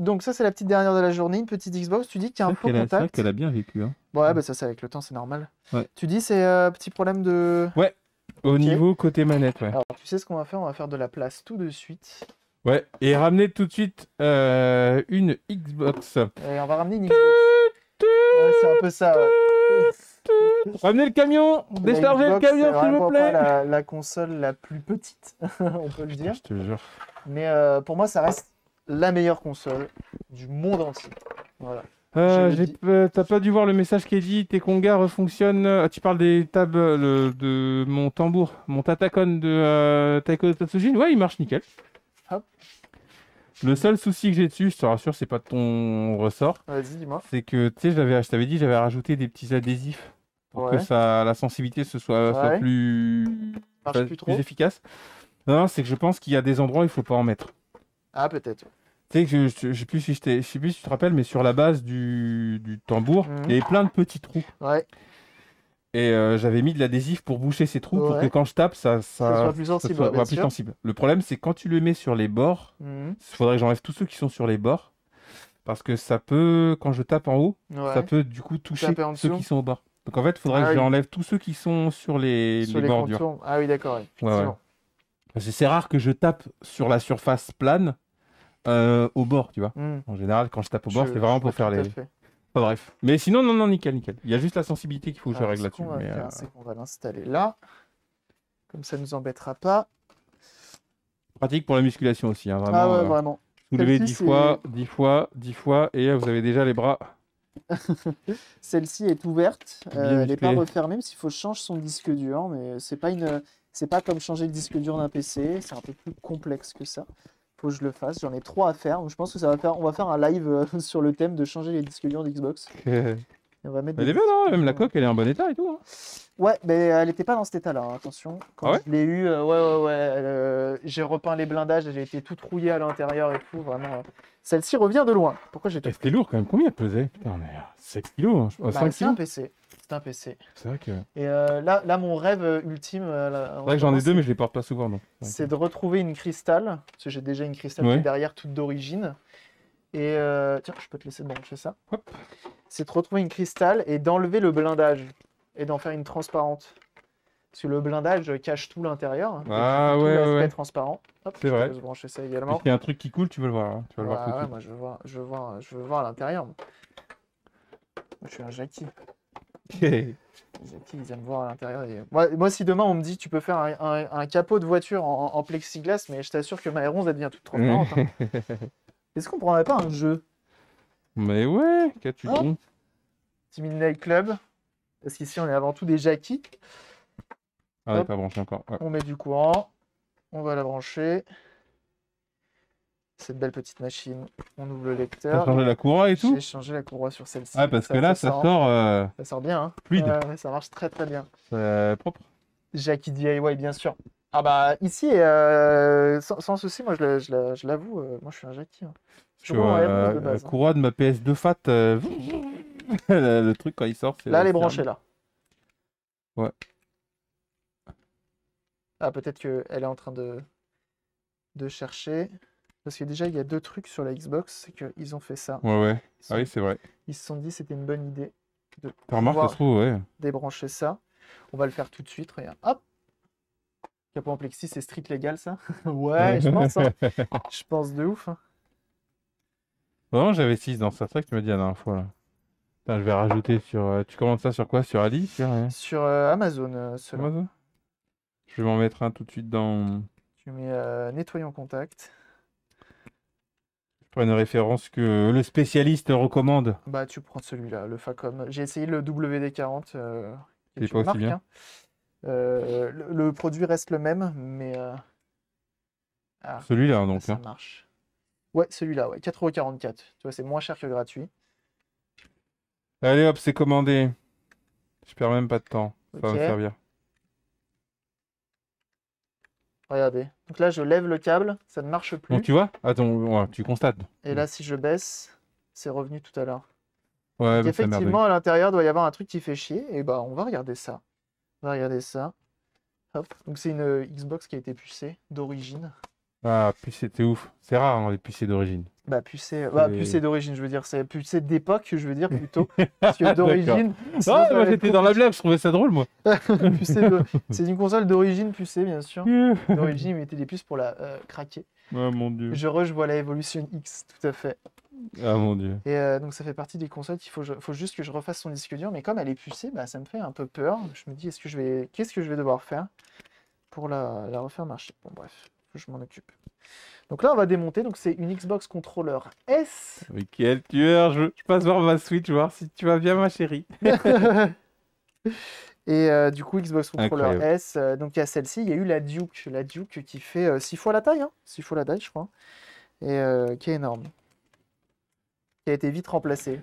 donc ça c'est la petite dernière de la journée, une petite Xbox. Tu dis qu'il y a un peu contact. C'est qu'elle a bien vécu. Hein. ouais, bah ça c'est avec le temps, c'est normal. Tu dis c'est un euh, petit problème de. Ouais. Au niveau côté manette, Alors tu sais ce qu'on va faire On va faire de la place tout de suite. Ouais. Et ramener tout de suite euh, une Xbox. Et on va ramener une Xbox. c'est un peu ça. Ramener Ramenez le camion, déchargez le camion s'il vous plaît. Pas la, console la plus petite, on peut le dire. Je te jure. Mais euh, pour moi, ça reste la meilleure console du monde entier. Voilà. Euh, T'as pas dû voir le message qui est dit tes congas refonctionnent. Euh, tu parles des tables euh, de mon tambour, mon tatacon de euh, Taiko Tatsujin. Ouais, il marche nickel. Hop. Le seul souci que j'ai dessus, je te rassure, c'est pas de ton ressort. Vas-y, dis-moi. C'est que tu sais, je t'avais dit, j'avais rajouté des petits adhésifs pour que ça, la sensibilité se soit, plus, plus, efficace. non c'est que je pense qu'il y a des endroits où il faut pas en mettre. Ah, peut-être. Tu sais, je, je, sais plus si je, sais plus si tu te rappelles, mais sur la base du, du tambour, mhm. il y avait plein de petits trous. Et euh, j'avais mis de l'adhésif pour boucher ces trous pour que quand je tape, ça, ça, soit plus sensible. Le problème, c'est quand tu le mets sur les bords, mhm. il faudrait que j'enlève tous ceux qui sont sur les bords. Parce que ça peut, quand je tape en haut, ça peut du coup toucher ceux qui sont au bord. Donc en fait, il faudrait ah que j'enlève tous ceux qui sont sur les, bords. les, les Ah oui, d'accord. C'est rare que je tape sur la surface plane euh, au bord, tu vois. Hmm. En général, quand je tape au bord, c'est vraiment pour faire les. Enfin, bref. Mais sinon, non, non, nickel, nickel. Il y a juste la sensibilité qu'il faut que je règle là-dessus. Euh... va l'installer là. Comme ça ne nous embêtera pas. Pratique pour la musculation aussi, vraiment. Hein, ah ouais, vraiment. Vous levez 10 fois, 10 fois, 10 fois, et vous avez déjà les bras. Celle-ci est ouverte, euh, elle n'est pas refermée, même s'il faut changer son disque dur, hein, mais c'est pas une, c'est pas comme changer le disque dur d'un PC, c'est un peu plus complexe que ça. Faut que je le fasse. J'en ai trois à faire. Je pense que ça va faire. On va faire un live euh, sur le thème de changer les disques durs d'Xbox. on va mettre. Elle est hein, Même la coque, elle est en bon état et tout. Hein. Ouais, mais elle n'était pas dans cet état-là. Hein, attention. Quand ah je l'ai eu, euh, ouais, ouais, ouais. Euh, j'ai repeint les blindages. J'ai été tout trouillé à l'intérieur et tout. Vraiment. Celle-ci revient de loin. Pourquoi j'étais lourd quand même. Combien elle pesait Putain, 7 kilos. 5 bah, kilos. un PC. C'est un PC. C'est vrai que. Et euh, là, là, mon rêve euh, ultime. Euh, c'est que j'en ai deux, mais je les porte pas souvent. C'est de retrouver une cristal, parce que j'ai déjà une cristal derrière, toute d'origine. Et tiens, je peux te laisser brancher ça. C'est de retrouver une cristal et d'enlever le blindage et d'en faire une transparente. Parce que le blindage cache tout l'intérieur. Hein. Ah ouais, ouais. transparent. C'est vrai. Je vais brancher ça également. Il y a un truc qui coule, tu veux le voir. Hein. tu ah ouais, moi je veux voir, je veux voir, je veux voir à l'intérieur. Je suis un jacky ils, voir à l'intérieur. Moi, moi, si demain on me dit tu peux faire un, capot de voiture en, plexiglas, mais je t'assure que ma R11 elle devient toute trop grande hein. Est-ce qu'on prendrait pas un jeu Mais ouais, qu'as-tu oh. dit Club. Parce qu'ici on est avant tout des jackies. Ah, pas branché encore. On met du courant. On va la brancher cette belle petite machine. On ouvre le lecteur. changé la courroie et tout J'ai changé la courroie sur celle-ci. Ouais, parce que là, ça, sort. Euh, ça sort bien. Hein ça marche très très bien. C'est euh, propre. Jackie DIY, ah bien sûr. Ah, bah, ici, euh, sans, souci, moi je, l'avoue, moi je suis un Jackie. Hein. Je de la hein. courroie de ma PS2 Fat. le truc quand il sort, c'est. Là, elle est branchée là. Ouais. Ah, peut-être qu'elle est en train de, de chercher. Parce que déjà, il y a deux trucs sur la Xbox, c'est qu'ils ont fait ça. Ouais, ouais. Ah oui, c'est vrai. Ils se sont dit c'était une bonne idée de remarque, trouve, ouais. débrancher ça. On va le faire tout de suite, regarde. Hop Capot en plexi, c'est strict légal, ça Ouais, je pense. Hein. je pense de ouf. Non, hein. j'avais 6 dans ça. C'est ça que tu me dit la dernière fois. je vais rajouter sur... Euh, tu commandes ça sur quoi Sur Ali Sur, euh, Amazon, euh, Amazon Je vais m'en mettre un tout de suite dans... Tu mets euh, nettoyant contact une référence que le spécialiste recommande. Bah, tu prends celui-là, le Facom. J'ai essayé le WD-40. Euh, il C'est pas aussi bien. Hein. Euh, le, produit reste le même, mais. Euh, ah, celui-là, donc. Ça hein. marche. Ouais, celui-là, ouais. 4,44€. Tu vois, c'est moins cher que gratuit. Allez hop, c'est commandé. Je perds même pas de temps. Ça va me servir. Regardez. Donc là, je lève le câble, ça ne marche plus. Donc tu vois Attends, tu constates. Et là, si je baisse, c'est revenu tout à l'heure. Ouais, bah, effectivement, à l'intérieur, doit y avoir un truc qui fait chier. Et bah, on va regarder ça. On va regarder ça. Hop. Donc c'est une euh, Xbox qui a été pucée d'origine. Ah, pucée, t'es ouf. C'est rare, hein, les pucés d'origine. Bah, pucé, bah, d'origine, je veux dire. C'est pucé d'époque, je veux dire, plutôt. parce que d'origine. Non, ah, moi j'étais dans la blague, je trouvais ça drôle, moi. C'est une console d'origine pucée, bien sûr. d'origine, ils mettaient des puces pour la euh, craquer. Ah, mon dieu. Je revois la Evolution X, tout à fait. Ah mon dieu. Et euh, donc ça fait partie des consoles qu'il faut, faut juste que je refasse son disque dur, mais comme elle est pucée, bah, ça me fait un peu peur. Je me dis, est-ce que je vais, qu'est-ce que je vais devoir faire pour la, la refaire marcher Bon bref je m'en occupe. Donc là, on va démonter. Donc c'est une Xbox Controller S. Mais quel tueur je... passe voir ma Switch, voir si tu vas bien, ma chérie. Et euh, du coup, Xbox Controller S. Euh, donc il y a celle-ci. Il y a eu la Duke. La Duke qui fait euh, six fois la taille. 6 hein. fois la taille, je crois. Et qui est énorme. Qui a été vite remplacée.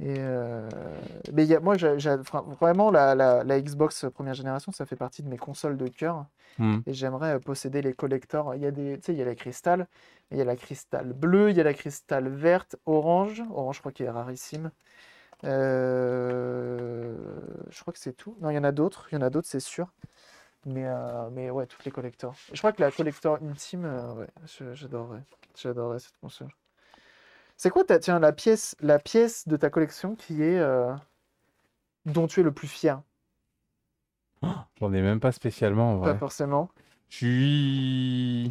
Et euh, Mais moi, vraiment, la, Xbox première génération, ça fait partie de mes consoles de cœur. Hmm. Et j'aimerais euh, posséder les collectors. Il y a des, il y a la cristal, il y a la cristal bleue, il y a la cristal verte, orange. Orange, je crois qu'il est rarissime. Euh, je crois que c'est tout. Non, il y en a d'autres. Il y en a d'autres, c'est sûr. Mais, mais ouais, toutes les collectors. Je crois que la collector intime, ouais, j'adorerais. J'adorerais cette console. C'est quoi, tiens, la pièce, la pièce de ta collection qui est euh, dont tu es le plus fier J'en ai même pas spécialement. En vrai. Pas forcément. Je suis.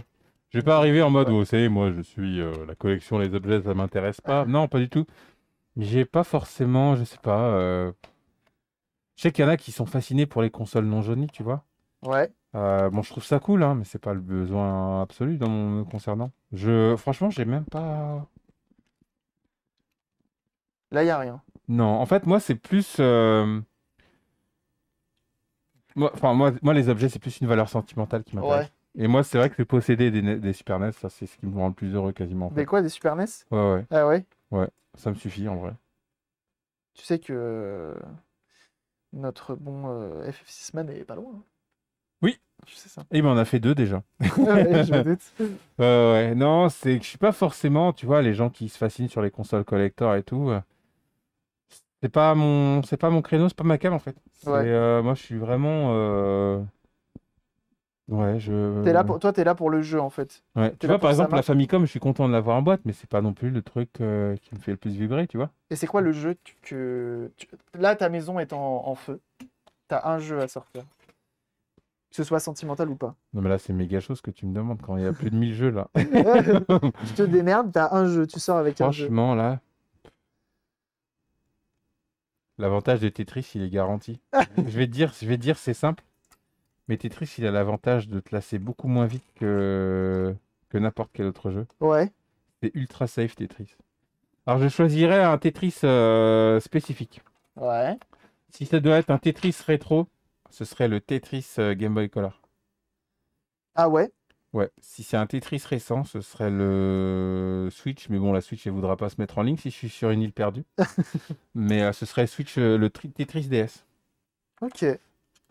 Je vais pas arriver en mode, ouais. vous oh, savez, moi je suis euh, la collection, les objets, ça m'intéresse pas. non, pas du tout. J'ai pas forcément, je sais pas. Euh, je sais qu'il y en a qui sont fascinés pour les consoles non jaunies, tu vois. Ouais. bon, je trouve ça cool, hein, mais c'est pas le besoin absolu dans mon concernant. Je, franchement, j'ai même pas. Là, il n'y a rien. Non, en fait, moi, c'est plus. Euh... Moi, moi, les objets, c'est plus une valeur sentimentale qui m'intéresse. Et moi, c'est vrai que posséder des, des Super NES, ça, c'est ce qui me rend le plus heureux quasiment. mais quoi, des Super NES Ouais, ouais. Ah ouais Ouais, ça me suffit en vrai. Tu sais que euh, notre bon euh, FF6 Man est pas loin. Hein. Oui. Tu sais ça. Et eh il ben, on a fait deux déjà. ouais, je ouais, non, c'est que je suis pas forcément, tu vois, les gens qui se fascinent sur les consoles collector et tout. Euh, c'est pas mon, c'est pas mon créneau, c'est pas ma cam en fait. Euh, moi, je suis vraiment. Euh, ouais, je. T'es là pour... Toi, t'es là pour le jeu en fait. Tu vois, par exemple, la Famicom, je suis content de l'avoir en boîte, mais c'est pas non plus le truc euh, qui me fait le plus vibrer, tu vois. Et c'est quoi le jeu que. Là, ta maison est en, feu. T'as un jeu à sortir. Que ce soit sentimental ou pas. Non, mais là, c'est méga chose que tu me demandes quand il y a plus de 1000 jeux là. je te démerde, t'as un jeu, tu sors avec un jeu. Franchement, là. L'avantage de Tetris, il est garanti. je vais dire, je vais dire, c'est simple. Mais Tetris, il a l'avantage de te lasser beaucoup moins vite que, que n'importe quel autre jeu. Ouais. C'est ultra safe Tetris. Alors je choisirais un Tetris euh, spécifique. Ouais. Si ça doit être un Tetris rétro, ce serait le Tetris euh, Game Boy Color. Ah ouais Ouais, si c'est un Tetris récent, ce serait le Switch, mais bon, la Switch, elle voudra pas se mettre en ligne si je suis sur une île perdue. mais euh, ce serait Switch, euh, le Tetris DS. Ok.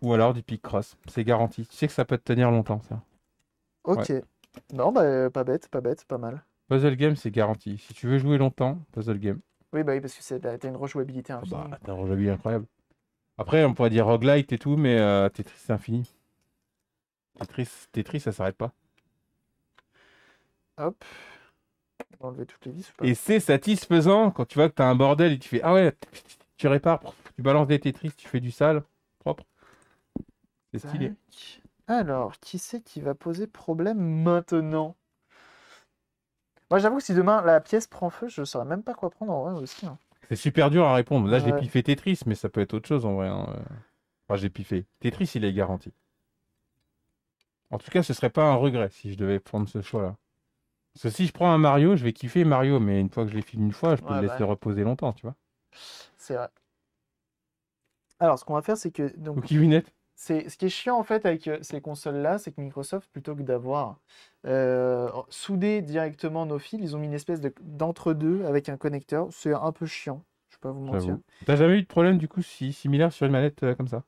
Ou alors du Picross, c'est garanti. Tu sais que ça peut te tenir longtemps, ça. Ok. Non, bah, euh, pas bête, pas bête, pas mal. Puzzle Game, c'est garanti. Si tu veux jouer longtemps, Puzzle Game. Oui, bah oui, parce que c'est, bah, t'as une rejouabilité ah infinie. Bah, t'as une rejouabilité incroyable. Après, on pourrait dire roguelite et tout, mais Tetris, c'est infini. Tetris, Tetris, ça s'arrête pas. Hop. enlever toutes les vis. et c'est satisfaisant quand tu vois que t'as un bordel et tu fais Ah ouais, tu répares, tu balances des Tetris, tu fais du sale, propre. C'est stylé. Alors, qui c'est qui va poser problème maintenant Moi, j'avoue que si demain la pièce prend feu, je ne saurais même pas quoi prendre en vrai aussi. Hein. C'est super dur à répondre. Là, j'ai ouais. piffé Tetris, mais ça peut être autre chose en vrai. moi hein. j'ai piffé. Tetris, il est garanti. En tout cas, ce serait pas un regret si je devais prendre ce choix-là. Parce si je prends un Mario, je vais kiffer Mario, mais une fois que je l'ai fini une fois, je peux le laisser bah. reposer longtemps, tu vois. C'est vrai. Alors, ce qu'on va faire, c'est que. Donc, Winette. c'est ce qui est chiant en fait avec euh, ces consoles-là, c'est que Microsoft, plutôt que d'avoir euh, soudé directement nos fils, ils ont mis une espèce d'entre-deux avec un connecteur. C'est un peu chiant, je ne peux pas vous mentir. T'as jamais eu de problème du coup si, similaire sur une manette euh, comme ça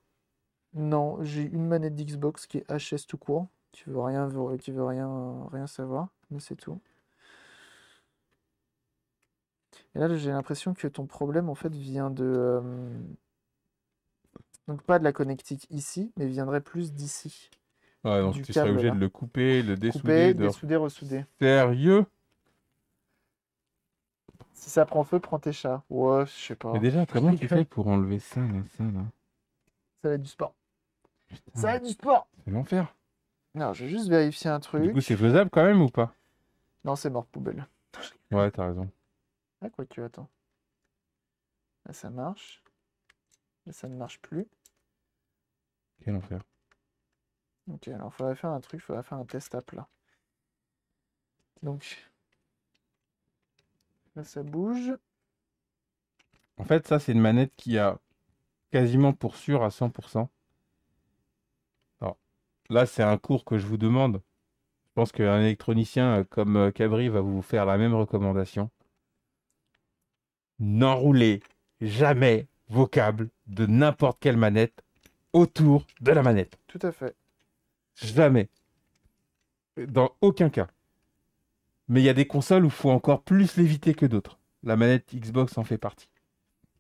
Non, j'ai une manette d'Xbox qui est HS tout court. Tu veux rien, tu veux rien, rien savoir, mais c'est tout. Et là, j'ai l'impression que ton problème, en fait, vient de... Euh, donc pas de la connectique ici, mais viendrait plus d'ici. Ouais, donc tu serais obligé de le couper, le dessouder. Couper, dessouder, ressouder. Sérieux Si ça prend feu, prends tes chats. Ouais, je sais pas. Mais déjà, très comment tu fais pour enlever ça, là, ça, Ça va être du sport. ça va être du sport C'est l'enfer non, je vais juste vérifier un truc. Du coup, c'est faisable quand même ou pas Non, c'est mort poubelle. Ouais, t'as raison. Ah, quoi tu attends. Là, ça marche. Là, ça ne marche plus. Quel enfer. Ok, alors, il faudrait faire un truc, il faudrait faire un test à plat. Donc, là, ça bouge. En fait, ça, c'est une manette qui a quasiment pour sûr à 100% Là, c'est un cours que je vous demande. Je pense qu'un électronicien euh, comme euh, Cabri va vous faire la même recommandation. N'enroulez jamais vos câbles de n'importe quelle manette autour de la manette. Tout à fait. Jamais. Dans aucun cas. Mais il y a des consoles où il faut encore plus l'éviter que d'autres. La manette Xbox en fait partie.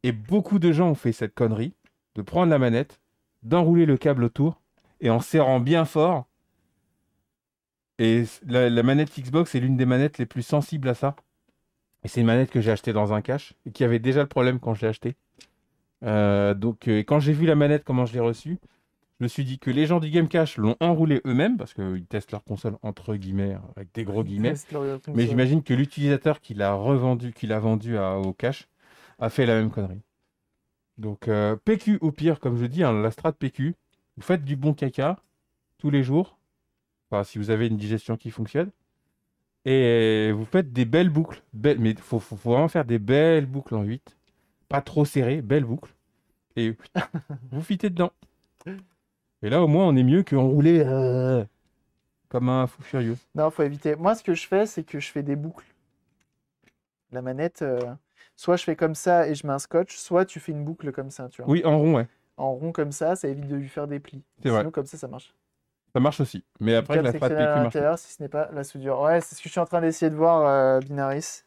Et beaucoup de gens ont fait cette connerie de prendre la manette, d'enrouler le câble autour et en serrant bien fort. Et la, manette Xbox est l'une des manettes les plus sensibles à ça. Et c'est une manette que j'ai achetée dans un cache et qui avait déjà le problème quand je l'ai achetée. Euh, donc, euh, quand j'ai vu la manette, comment je l'ai reçue, je me suis dit que les gens du Game l'ont enroulée eux-mêmes parce qu'ils testent leur console entre guillemets, avec des gros guillemets. Mais j'imagine que l'utilisateur qui l'a revendu, qui l'a vendu à, au cache, a fait la même connerie. Donc, euh, PQ au pire, comme je dis, hein, la strat PQ, vous faites du bon caca tous les jours, enfin, si vous avez une digestion qui fonctionne, et vous faites des belles boucles. Belles, mais il faut, vraiment faire des belles boucles en 8. Pas trop serrées, belles boucles. Et vous fitez dedans. Et là, au moins, on est mieux qu'enroulé euh, comme un fou furieux. Non, faut éviter. Moi, ce que je fais, c'est que je fais des boucles. La manette, euh, soit je fais comme ça et je mets un scotch, soit tu fais une boucle comme ça. Tu Oui, en rond, ouais en rond comme ça, ça évite de lui faire des plis. C'est vrai. comme ça, ça marche. Ça marche aussi. Mais après, la pâte Si ce n'est pas la soudure. Ouais, c'est ce que je suis en train d'essayer de voir, euh, Binaris.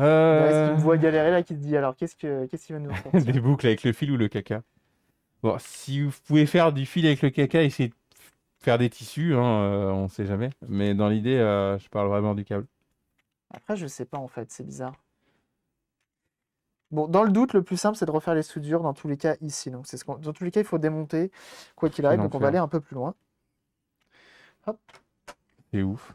Euh... me vois galérer là, qui te dit alors qu'est-ce qu'il ce va nous faire Des boucles avec le fil ou le caca Bon, si vous pouvez faire du fil avec le caca, essayer de faire des tissus, on hein, ne euh, on sait jamais. Mais dans l'idée, euh, je parle vraiment du câble. Après, je sais pas en fait, c'est bizarre. Bon, dans le doute, le plus simple, c'est de refaire les soudures dans tous les cas ici. Donc, c'est ce dans tous les cas, il faut démonter quoi qu'il arrive. Donc, on va aller un peu plus loin. C'est ouf.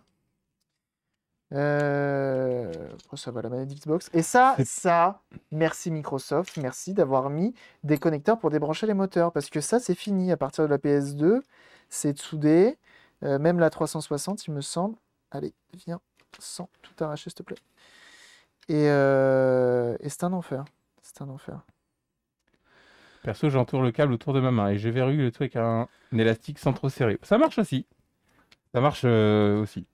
Euh, ça va la manette Xbox. Et ça, ça, merci Microsoft, merci d'avoir mis des connecteurs pour débrancher les moteurs. Parce que ça, c'est fini à partir de la PS2. C'est soudé. Euh, même la 360, il me semble. Allez, viens, sans tout arracher, s'il te plaît. Euh, et, c'est un enfer. C'est un enfer. Perso, j'entoure le câble autour de ma main et je verrouille le truc avec un, élastique sans trop serrer. Ça marche aussi. Ça marche euh, aussi.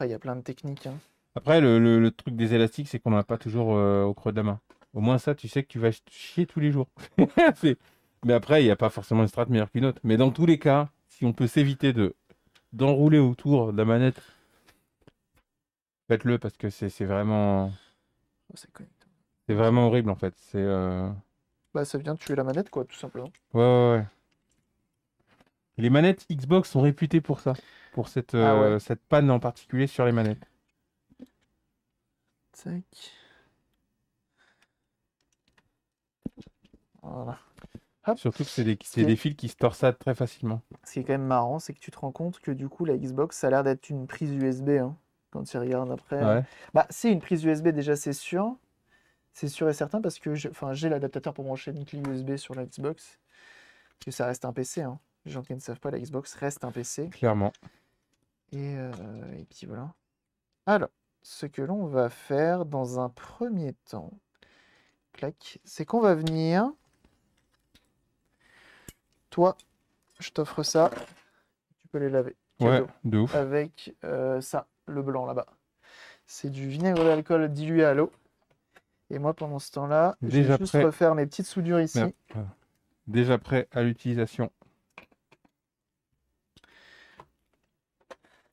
il y a plein de techniques. Hein. Après, le, truc des élastiques, c'est qu'on n'en a pas toujours euh, au creux de la main. Au moins, ça, tu sais que tu vas chier tous les jours. Mais après, il n'y a pas forcément une strat meilleure qu'une autre. Mais dans tous les cas, si on peut s'éviter de d'enrouler autour de la manette, faites-le parce que c'est vraiment. C'est vraiment horrible en fait. C'est. Euh, bah, ça vient de tuer la manette quoi, tout simplement. Ouais, ouais, ouais. Les manettes Xbox sont réputées pour ça, pour cette, ah euh, cette panne en particulier sur les manettes. Tac. Voilà. Surtout que c'est des, fils qui se torsadent très facilement. Ce qui est quand même marrant, c'est que tu te rends compte que du coup la Xbox, a l'air d'être une prise USB. Hein quand série, après. Bah, c'est une prise USB déjà, c'est sûr. C'est sûr et certain parce que j'ai l'adaptateur pour brancher une clé USB sur la Xbox. que ça reste un PC. Hein. Les gens qui ne savent pas, la Xbox reste un PC. Clairement. Euh, et, puis voilà. Alors, ce que l'on va faire dans un premier temps, clac, c'est qu'on va venir. Toi, je t'offre ça. Tu peux les laver. Ouais, de ouf. Avec euh, ça le blanc là-bas. C'est du vinaigre d'alcool dilué à l'eau. Et moi, pendant ce temps-là, je vais juste refaire mes petites soudures ici. Déjà prêt à l'utilisation.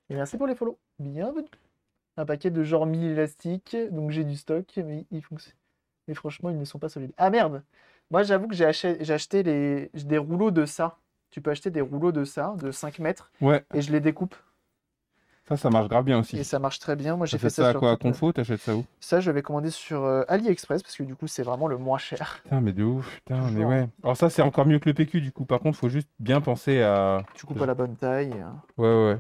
Et merci pour les follow. Bienvenue. Un paquet de genre 1000 élastiques, donc j'ai du stock, mais Mais franchement, ils ne sont pas solides. Ah merde Moi, j'avoue que j'ai acheté, acheté les, des rouleaux de ça. Tu peux acheter des rouleaux de ça, de 5 mètres. Et je les découpe. Ça, ça marche grave bien aussi. Et ça marche très bien. Moi, j'ai fait ça. ça à quoi Confo Tu T'achètes ça où Ça, je l'avais commandé sur euh, AliExpress parce que du coup, c'est vraiment le moins cher. Putain, mais de ouf. Putain, mais ouais. Alors, ça, c'est encore mieux que le PQ. Du coup, par contre, faut juste bien penser à. Tu coupes à la bonne taille. Ouais, ouais.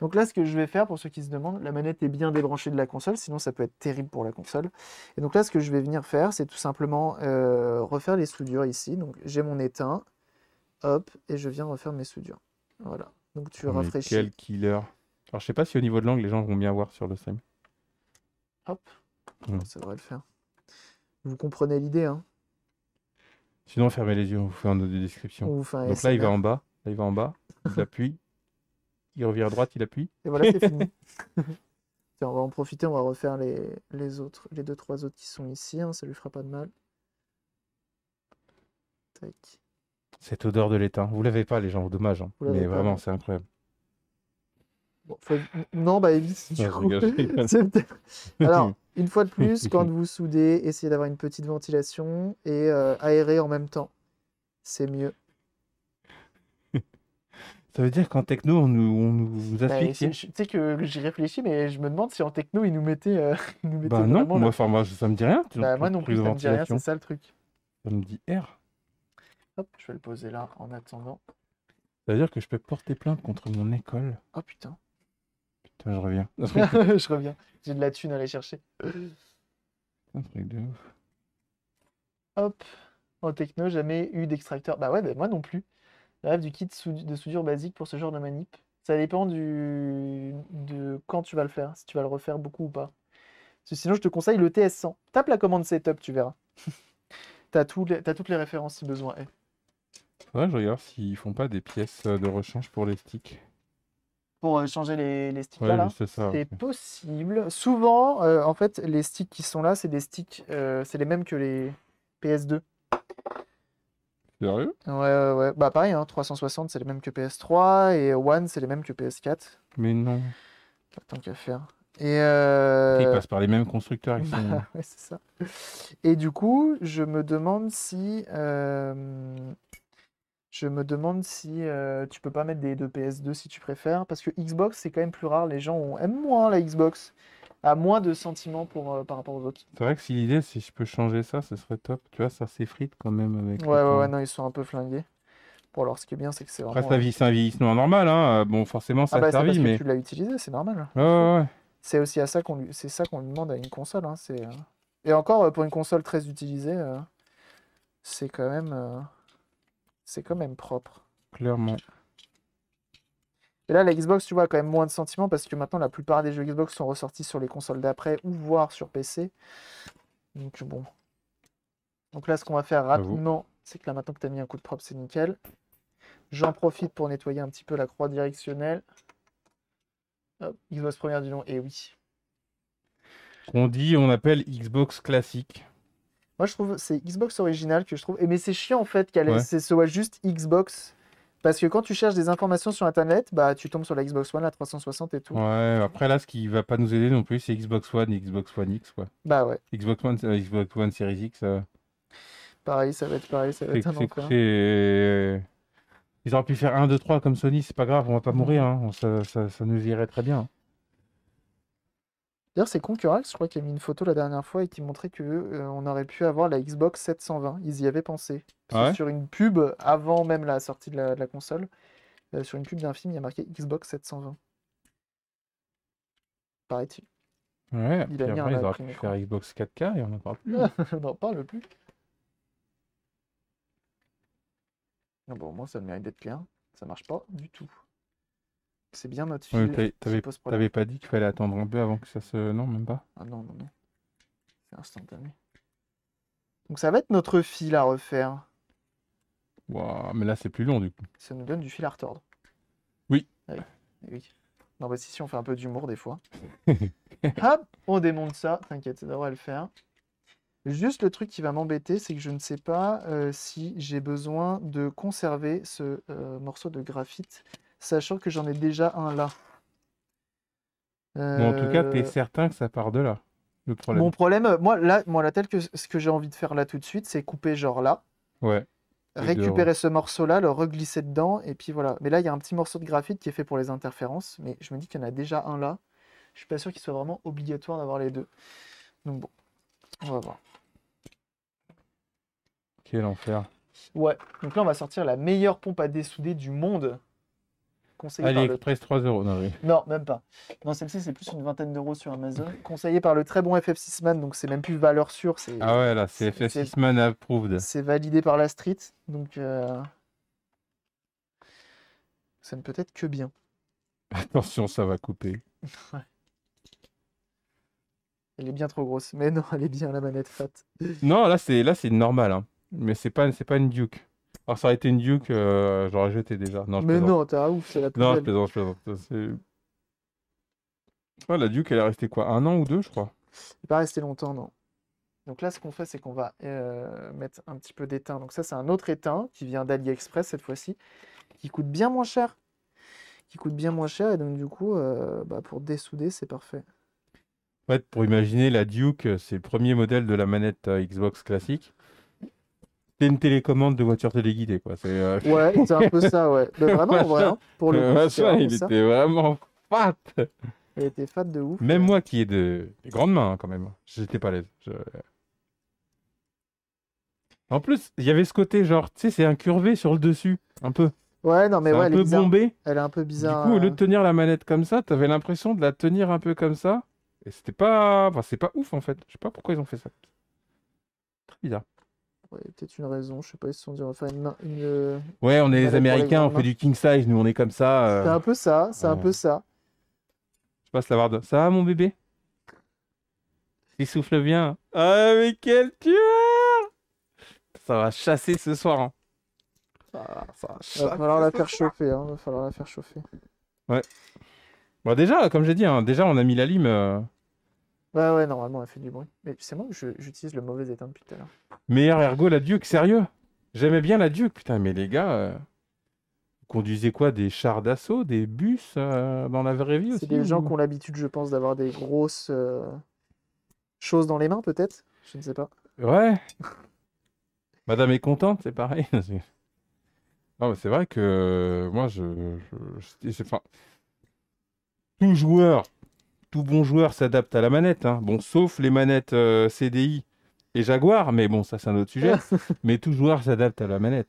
Donc là, ce que je vais faire, pour ceux qui se demandent, la manette est bien débranchée de la console, sinon ça peut être terrible pour la console. Et donc là, ce que je vais venir faire, c'est tout simplement euh, refaire les soudures ici. Donc j'ai mon éteint, hop, et je viens refaire mes soudures. Voilà. Donc tu rafraîchis. Quel killer alors, je sais pas si au niveau de l'angle, les gens vont bien voir sur le stream. Hop, hmm. ça devrait le faire. Vous comprenez l'idée, hein Sinon, fermez les yeux, on vous fait un autre description. Donc là, il va en bas, il va en bas, il appuie, il revient à droite, il appuie. Et voilà, c'est fini. on va en profiter, on va refaire les, autres, les deux, trois autres qui sont ici, hein, ça lui fera pas de mal. Cette odeur de l'étain, vous l'avez pas, les gens, dommage, hein. mais vraiment, c'est incroyable. Non, bah ah, Alors, une fois de plus, quand vous soudez, essayez d'avoir une petite ventilation et euh, aérer en même temps. C'est mieux. Ça veut dire qu'en techno, on nous, on nous bah, hein. tu sais que j'y réfléchis, mais je me demande si en techno, ils nous mettaient. Euh, bah non, moi, ça me dit rien. Bah, moi non plus, ça me dit rien, c'est ça le truc. Ça me dit R. Hop, je vais le poser là en attendant. Ça veut dire que je peux porter plainte contre mon école. Oh putain je reviens. je reviens. J'ai de la thune à aller chercher. Un truc de ouf. Hop. En techno, jamais eu d'extracteur. Bah ouais, bah moi non plus. Rêve du kit de soudure basique pour ce genre de manip. Ça dépend du... de quand tu vas le faire, si tu vas le refaire beaucoup ou pas. sinon, je te conseille le TS100. Tape la commande setup, tu verras. T'as toutes les références si besoin Ouais, je regarde s'ils font pas des pièces de rechange pour les sticks pour euh, changer les, les sticks là. C'est possible. Souvent, euh, en fait, les sticks qui sont là, c'est des sticks, euh, c'est les mêmes que les PS2. Sérieux Ouais, ouais, Bah pareil, 360, hein, c'est les mêmes que PS3 et One, c'est les mêmes que PS4. Mais non. Bah, tant qu'à faire. Et euh... Ils passent par les mêmes constructeurs. c'est ça. Et du coup, je me demande si. Je me demande si euh, tu peux pas mettre des deux PS2 si tu préfères, parce que Xbox c'est quand même plus rare. Les gens aiment moins la Xbox, a moins de sentiments euh, par rapport aux autres. C'est vrai que si l'idée, si je peux changer ça, ce serait top. Tu vois, ça s'effrite quand même avec. Ouais, ouais, ouais, non, ils sont un peu flingués. Bon, alors ce qui est bien, c'est que c'est vraiment. Après, c'est un vieillissement normal, hein. Euh, bon, forcément, ah ça ah bah, c'est parce Que tu l'as utilisé, c'est normal. Ouais, ouais, C'est aussi à ça qu'on lui... c'est ça qu'on demande à une console. Hein. et encore pour une console très utilisée, c'est quand même. C'est quand même propre. Clairement. Et là, la Xbox, tu vois, a quand même moins de sentiments parce que maintenant, la plupart des jeux Xbox sont ressortis sur les consoles d'après ou voire sur PC. Donc, bon. Donc là, ce qu'on va faire rapidement, c'est que là, maintenant que tu as mis un coup de propre, c'est nickel. J'en profite pour nettoyer un petit peu la croix directionnelle. Hop, Xbox première du nom, et eh oui. On dit, on appelle Xbox classique. Moi, je trouve c'est Xbox original que je trouve. Et mais c'est chiant en fait qu'elle soit juste Xbox. Parce que quand tu cherches des informations sur Internet, bah tu tombes sur la Xbox One, la 360 et tout. Ouais, après là, ce qui va pas nous aider non plus, c'est Xbox One Xbox One X, quoi. Bah ouais. Xbox One, euh, Xbox One Series X. Euh. Pareil, ça va être pareil, ça va être un enfer. Ils auraient pu faire 1, 2, 3 comme Sony, c'est pas grave, on va pas mourir, hein. ça, nous irait très bien. D'ailleurs, c'est Concurrals, je crois, qu'il a mis une photo la dernière fois et qui montrait que euh, on aurait pu avoir la Xbox 720. Ils y avaient pensé. sur une pub, avant même la sortie de la, console, euh, sur une pub d'un film, il y a marqué Xbox 720. Paraît-il. Ouais, il a mis ils auraient pu faire Xbox 4K et on n'en parle plus. on n'en parle plus. Bon, moi, ça mérite d'être clair. Ça marche pas du tout. C'est bien notre fil. t'avais, pas dit qu'il fallait attendre un peu avant que ça se. Non, même pas. Ah non, non, non. C'est instantané. Donc ça va être notre fil à refaire. Waouh, mais là c'est plus long du coup. Ça nous donne du fil à retordre. Oui. Ah ah oui. Non, bah si, on fait un peu d'humour des fois. Hop, on démonte ça. T'inquiète, ça à le faire. Juste le truc qui va m'embêter, c'est que je ne sais pas euh, si j'ai besoin de conserver ce euh, morceau de graphite sachant que j'en ai déjà un là. en tout cas, tu es euh, certain que ça part de là, le problème. Mon problème, moi, là, moi, la tel que ce que j'ai envie de faire là tout de suite, c'est couper genre là. Ouais. Récupérer ce morceau-là, le reglisser dedans, et puis voilà. Mais là, il y a un petit morceau de graphite qui est fait pour les interférences, mais je me dis qu'il y en a déjà un là. Je suis pas sûr qu'il soit vraiment obligatoire d'avoir les deux. Donc bon, on va voir. Quel enfer. Ouais, donc là, on va sortir la meilleure pompe à dessouder du monde conseillé Allez, par 3 euros. Non, oui. non, même pas. Non, celle-ci, c'est plus une vingtaine d'euros sur Amazon. Conseillé par le très bon FF6 Man, donc c'est même plus valeur sûre. C'est... Ah ouais, là, c'est FF6 Man approved. C'est validé par la Street, donc euh, ça ne peut être que bien. Attention, ça va couper. Elle est bien trop grosse, mais non, elle est bien la manette fat. non, là, c'est, là, c'est normal, hein. mais c'est pas, c'est pas une Duke. Alors ça a été une Duke, euh, j'aurais jeté déjà. Non, mais non, t'es ouf, c'est la Non, plaisante, plaisante. Ah, la Duke, elle est restée quoi Un an ou deux, je crois Il n'est pas resté longtemps, non. Donc là, ce qu'on fait, c'est qu'on va euh, mettre un petit peu d'étain. Donc ça, c'est un autre étain qui vient d'AliExpress cette fois-ci, qui coûte bien moins cher. Qui coûte bien moins cher, et donc du coup, euh, bah, pour dessouder, c'est parfait. pour imaginer, la Duke, c'est le premier modèle de la manette Xbox classique une télécommande de voiture téléguidée, quoi. C'est, euh, Ouais, c'est un peu ça, ouais. Mais vraiment, hein, pour le, il était vraiment fat. Il était fat de ouf. Même moi qui ai de... grandes mains, hein, quand même, j'étais pas à l'aise. En plus, il y avait ce côté, genre, tu sais, c'est incurvé sur le dessus, un peu. Ouais, non, mais ouais, elle est Elle est un peu bizarre. Du coup, au de hein. tenir la manette comme ça, t'avais l'impression de la tenir un peu comme ça. Et c'était pas. Enfin, c'est pas ouf, en fait. Je sais pas pourquoi ils ont fait ça. Très bizarre ouais, peut-être une raison, je sais pas, ils se sont dit, enfin, une, Ouais, on est les Américains, on fait du king size, nous, on est comme ça. Euh. C'est un peu ça, c'est un peu ça. Je passe la barre Ça va, mon bébé Il souffle bien. Ah, mais quel tueur Ça va chasser ce soir. Hein. va, falloir la faire chauffer, hein, va falloir la faire chauffer. Ouais. Bon, bah, déjà, comme j'ai dit, hein, déjà, on a mis la lime. Euh, Ouais, ouais, normalement, elle fait du bruit. Mais c'est moi, j'utilise le mauvais éteint depuis tout à l'heure. Meilleur ergo, la Duke, sérieux J'aimais bien la Duke, putain, mais les gars, euh, vous conduisez quoi Des chars d'assaut Des bus euh, dans la vraie vie C'est des gens qui ont l'habitude, je pense, d'avoir des grosses euh, choses dans les mains, peut-être Je ne sais pas. Ouais Madame est contente, c'est pareil. non, mais c'est vrai que moi, je. je, je, tout joueur tout bon joueur s'adapte à la manette. Hein. Bon, sauf les manettes euh, CDI et Jaguar, mais bon, ça c'est un autre sujet. mais tout joueur s'adapte à la manette.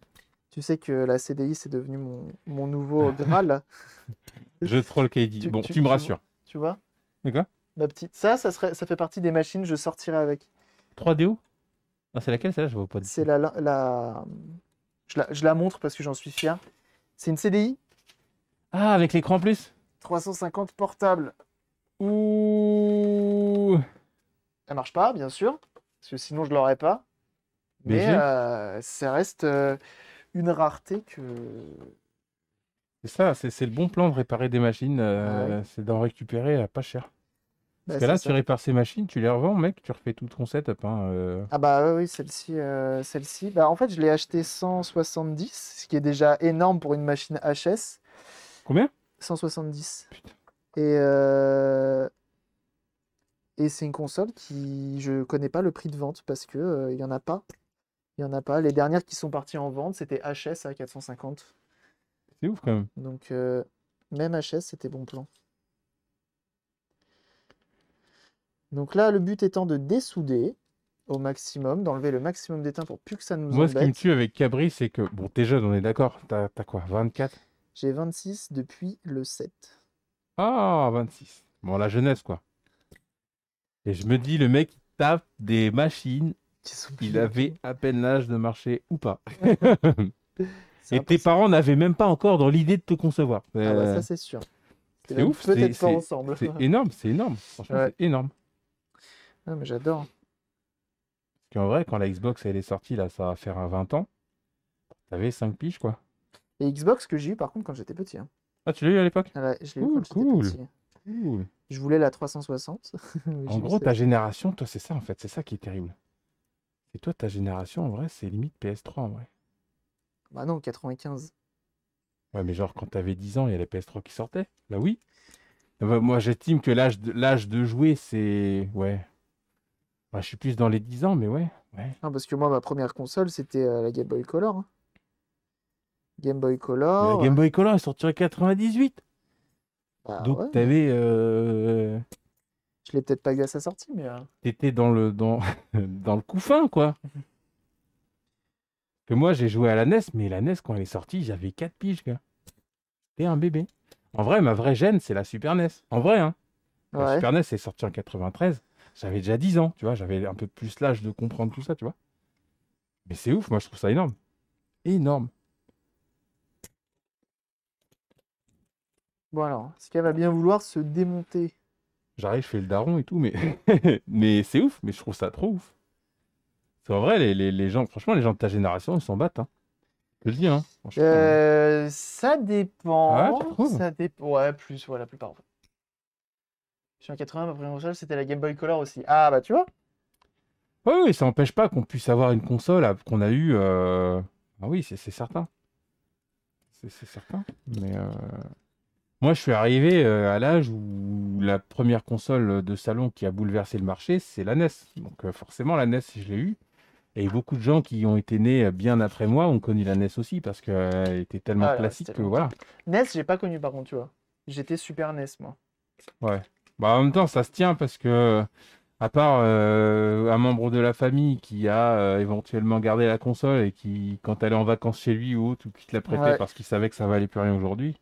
Tu sais que la CDI, c'est devenu mon, mon nouveau Graal. je troll KD. bon, tu, me rassures. Tu vois Mais Ma petite. Ça, ça, serait, ça fait partie des machines, je sortirai avec. 3DO ah, C'est laquelle celle-là Je vois pas. C'est la, la, Je la, Je la. montre parce que j'en suis fier. C'est une CDI. Ah, avec l'écran plus 350 portable. Ouh. Ça marche pas, bien sûr, parce que sinon je l'aurais pas. Mais euh, ça reste euh, une rareté que. C'est ça, c'est le bon plan de réparer des machines, euh, ah c'est d'en récupérer à pas cher. Bah, parce que là, tu répares ces machines, tu les revends, mec, tu refais tout ton setup. Hein, ah bah oui, celle-ci, celle-ci. Bah, en fait, je l'ai acheté 170, ce qui est déjà énorme pour une machine HS. Combien 170. Putain. Euh, et, c'est une console qui, je connais pas le prix de vente parce que euh, il y en a pas. Il y en a pas. Les dernières qui sont parties en vente, c'était HS à 450. C'est ouf quand même. Donc euh, même HS, c'était bon plan. Donc là, le but étant de dessouder au maximum, d'enlever le maximum d'étain pour plus que ça nous Moi, ce qui me tue avec Cabri, c'est que, bon, t'es jeune, on est d'accord. T'as quoi, 24 J'ai 26 depuis le 7. Ah, 26. Bon, la jeunesse, quoi. Et je me dis, le mec tape des machines. Il avait à peine l'âge de marcher ou pas. Et tes parents n'avaient même pas encore dans l'idée de te concevoir. Ah bah euh, ça c'est sûr. C'est ouf, peut-être pas ensemble. C'est énorme, c'est énorme. Franchement, c'est énorme. Ah, mais j'adore. Parce vrai, quand la Xbox elle est sortie, là, ça va faire un 20 ans, t'avais 5 piges, quoi. Et Xbox que j'ai eu par contre quand j'étais petit. Hein. Ah, tu l'as eu à l'époque ah bah, Je l'ai Cool, eu cool. cool. Je voulais la 360. en gros, ta génération, toi, c'est ça en fait, c'est ça qui est terrible. Et toi, ta génération, en vrai, c'est limite PS3 en vrai. Bah non, 95. Ouais, mais genre, quand t'avais 10 ans, il y a la PS3 qui sortait Bah oui. Bah, moi, j'estime que l'âge de, de jouer, c'est. Ouais. Bah, je suis plus dans les 10 ans, mais ouais. Non, parce que moi, ma première console, c'était euh, la Game Boy Color. Hein. Game Boy Color. Game Boy Color est sorti en 98. Bah Donc, tu t'avais. Euh, je l'ai peut-être pas eu à sa sortie, mais. Euh. T'étais dans le, dans, dans le couffin, quoi. que moi, j'ai joué à la NES, mais la NES, quand elle est sortie, j'avais 4 piges, gars. T'es un bébé. En vrai, ma vraie gêne, c'est la Super NES. En vrai, hein. La Super NES est sortie en 93. J'avais déjà 10 ans, tu vois. J'avais un peu plus l'âge de comprendre tout ça, tu vois. Mais c'est ouf, moi, je trouve ça énorme. Énorme. Bon alors, ce qu'elle va bien vouloir se démonter. J'arrive, je fais le daron et tout, mais, mais c'est ouf, mais je trouve ça trop ouf. C'est vrai, les, les, les, gens, franchement, les gens de ta génération, ils s'en battent. Hein. Je le dis, hein. Euh, hein. ça dépend. ouais, ça dépend. Ouais, plus, ouais, la plupart. Je suis en 80, ma première console, c'était la Game Boy Color aussi. Ah bah tu vois Oui, oui, ça n'empêche pas qu'on puisse avoir une console qu'on a eue. Euh, ah oui, c'est certain. C'est certain. Mais euh, moi, je suis arrivé euh, à l'âge où la première console de salon qui a bouleversé le marché, c'est la NES. Donc euh, forcément, la NES, je l'ai eue. Et beaucoup de gens qui ont été nés euh, bien après moi ont connu la NES aussi parce qu'elle était tellement ah, classique que voilà. NES, j'ai pas connu par contre, tu vois. J'étais Super NES, moi. Ouais. Bah, en même temps, ça se tient parce que, à part un membre de la famille qui a éventuellement gardé la console et qui, quand elle est en vacances chez lui ou autre, qui te l'a prêté parce qu'il savait que ça valait plus rien aujourd'hui.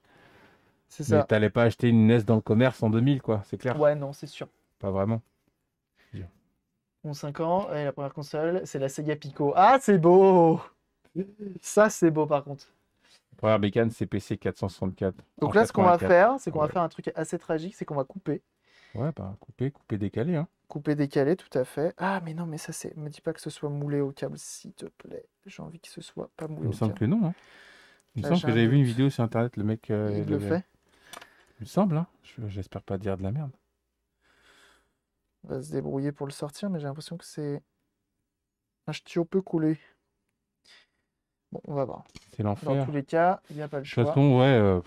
C'est ça. Mais t'allais pas acheter une NES dans le commerce en 2000, quoi, c'est clair. Ouais, non, c'est sûr. Pas vraiment. Bon, 5 ans, et la première console, c'est la Sega Pico. Ah, c'est beau Ça, c'est beau par contre. La première bécane, c'est PC 464. Donc là, ce qu'on va faire, c'est qu'on va faire un truc assez tragique, c'est qu'on va couper. Ouais, bah, couper, couper, décaler. Hein. Couper, décaler, tout à fait. Ah, mais non, mais ça, c'est. Me dis pas que ce soit moulé au câble, s'il te plaît. J'ai envie que ce soit pas moulé Il me semble que non. Hein. Il me semble que j'avais vu une vidéo sur internet, le mec. Euh, il le fait. Il me semble, hein. J'espère pas dire de la merde. On va se débrouiller pour le sortir, mais j'ai l'impression que c'est un ch'tio peu coulé. Bon, on va voir. C'est l'enfer. Dans tous les cas, il n'y a pas le choix. De ouais. Euh,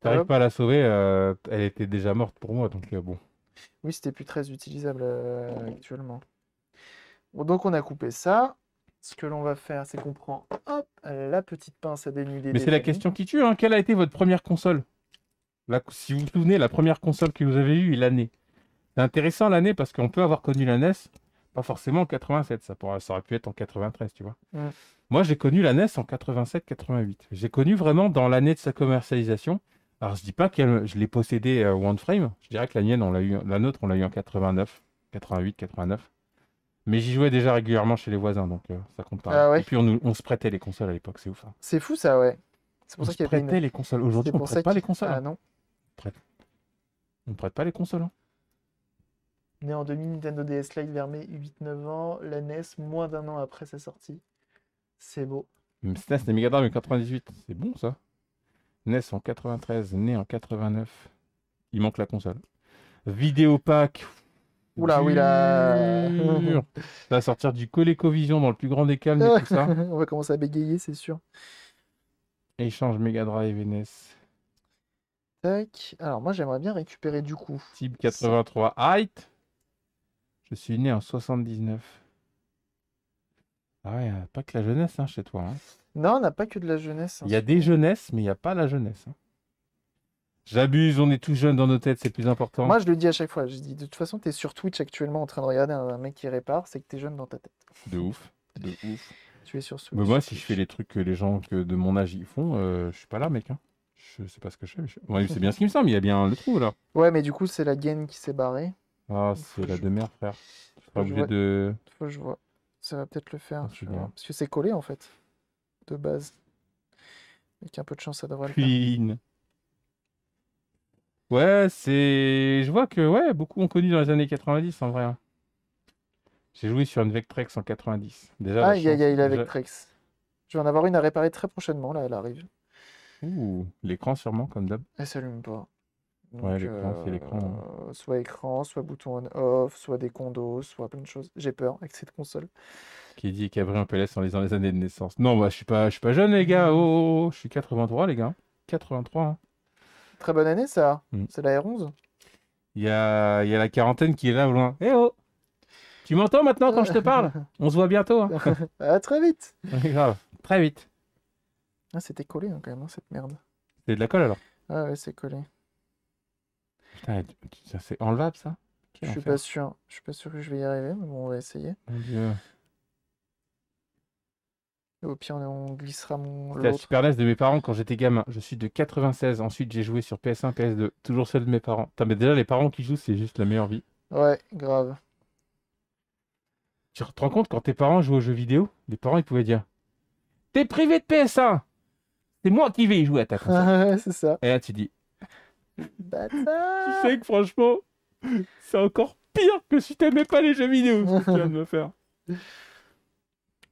T'arrives pas à la sauver, euh, elle était déjà morte pour moi, donc euh, bon. Oui, c'était plus très utilisable actuellement. Bon, donc on a coupé ça. Ce que l'on va faire, c'est qu'on prend hop, la petite pince à dénuder. Mais c'est la question qui tue. Hein. Quelle a été votre première console si vous vous souvenez, la première console que vous avez eue est l'année. C'est intéressant l'année parce qu'on peut avoir connu la NES, pas forcément en 87, ça, aurait pu être en 93, tu vois. Moi, j'ai connu la NES en 87-88. J'ai connu vraiment dans l'année de sa commercialisation. Alors, je dis pas que je l'ai possédé à euh, one frame. Je dirais que la mienne, on l'a eu, la nôtre, on l'a eu en 89, 88, 89. Mais j'y jouais déjà régulièrement chez les voisins, donc euh, ça compte pas. Ah Et puis, on, se prêtait les consoles à l'époque, c'est ouf. Hein. C'est fou ça, ouais. C'est pour on ça qu'il y les consoles. Aujourd'hui, on ne prête pas les consoles. Ah hein. non prête. On prête pas les consoles. Né hein. en 2000, Nintendo DS Lite vers 8-9 ans. La NES, moins d'un an après sa sortie. C'est beau. SNES e méga Mega 98, c'est bon ça. NES en 93, né en 89. Il manque la console. Vidéo pack. Oula, oui, là. Ça va sortir du ColecoVision dans le plus grand des calmes tout ça. On va commencer à bégayer, c'est sûr. Échange Mega Drive et NES. Alors moi j'aimerais bien récupérer du coup. Type 83. Height. Je suis né en 79. Ah ouais, pas que la jeunesse hein, chez toi. Hein. Non, on n'a pas que de la jeunesse. Hein, il y a des jeunesses, mais il n'y a pas la jeunesse. J'abuse, on est tout jeune dans nos têtes, c'est plus important. Moi je le dis à chaque fois, je dis de toute façon, tu es sur Twitch actuellement en train de regarder un, mec qui répare, c'est que tu es jeune dans ta tête. De ouf, de ouf. Tu es sur Twitch. Mais moi si je fais les trucs que les gens de mon âge y font, euh, je suis pas là mec. Je sais pas ce que je fais. c'est bien ce qui me semble, il y a bien le trou là. Ouais, mais du coup, c'est la gaine qui s'est barrée. Ah, c'est la je... de frère. Je suis pas obligé de. je vois. Ça va peut-être le faire. Ah, Parce que c'est collé en fait, de base. Avec un peu de chance, ça devrait le faire. Ouais, c'est. Je vois que ouais, beaucoup ont connu dans les années 90 en vrai. Hein. J'ai joué sur une Vectrex en 90. Déjà, ah, il y a, il a la Vectrex. Je vais en avoir une à réparer très prochainement, là, elle arrive l'écran sûrement comme d'hab. Elle s'allume pas. Hein. Euh, soit écran, soit bouton off soit des condos, soit plein de choses. J'ai peur avec cette console. Qui dit qu'Abraham PLS en lisant les années de naissance. Non, bah, je suis pas, suis pas jeune, les gars. Oh, oh, oh je suis 83, les gars. 83. Hein. Très bonne année, ça. Mm. C'est la R11. Il y a, la quarantaine qui est là au loin. Eh oh Tu m'entends maintenant quand je te parle On se voit bientôt. Hein. À très vite. grave. Très vite. Ah, c'était collé hein, quand même, hein, cette merde. C'est de la colle alors Ah ouais, c'est collé. Putain, c'est enlevable ça Je suis pas sûr. Je suis pas sûr que je vais y arriver, mais bon, on va essayer. Mon dieu. au pire, on glissera mon. C'était la Super NES de mes parents quand j'étais gamin. Je suis de 96. Ensuite, j'ai joué sur PS1, PS2. Toujours celle de mes parents. Putain, mais déjà, les parents qui jouent, c'est juste la meilleure vie. Ouais, grave. Tu te rends compte quand tes parents jouent aux jeux vidéo Les parents, ils pouvaient dire T'es privé de PS1 c'est moi qui vais y jouer à ta ah console. ça. Et là, tu dis. Tu sais que franchement, c'est encore pire que si t'aimais pas les jeux vidéo, ce que tu viens de me faire.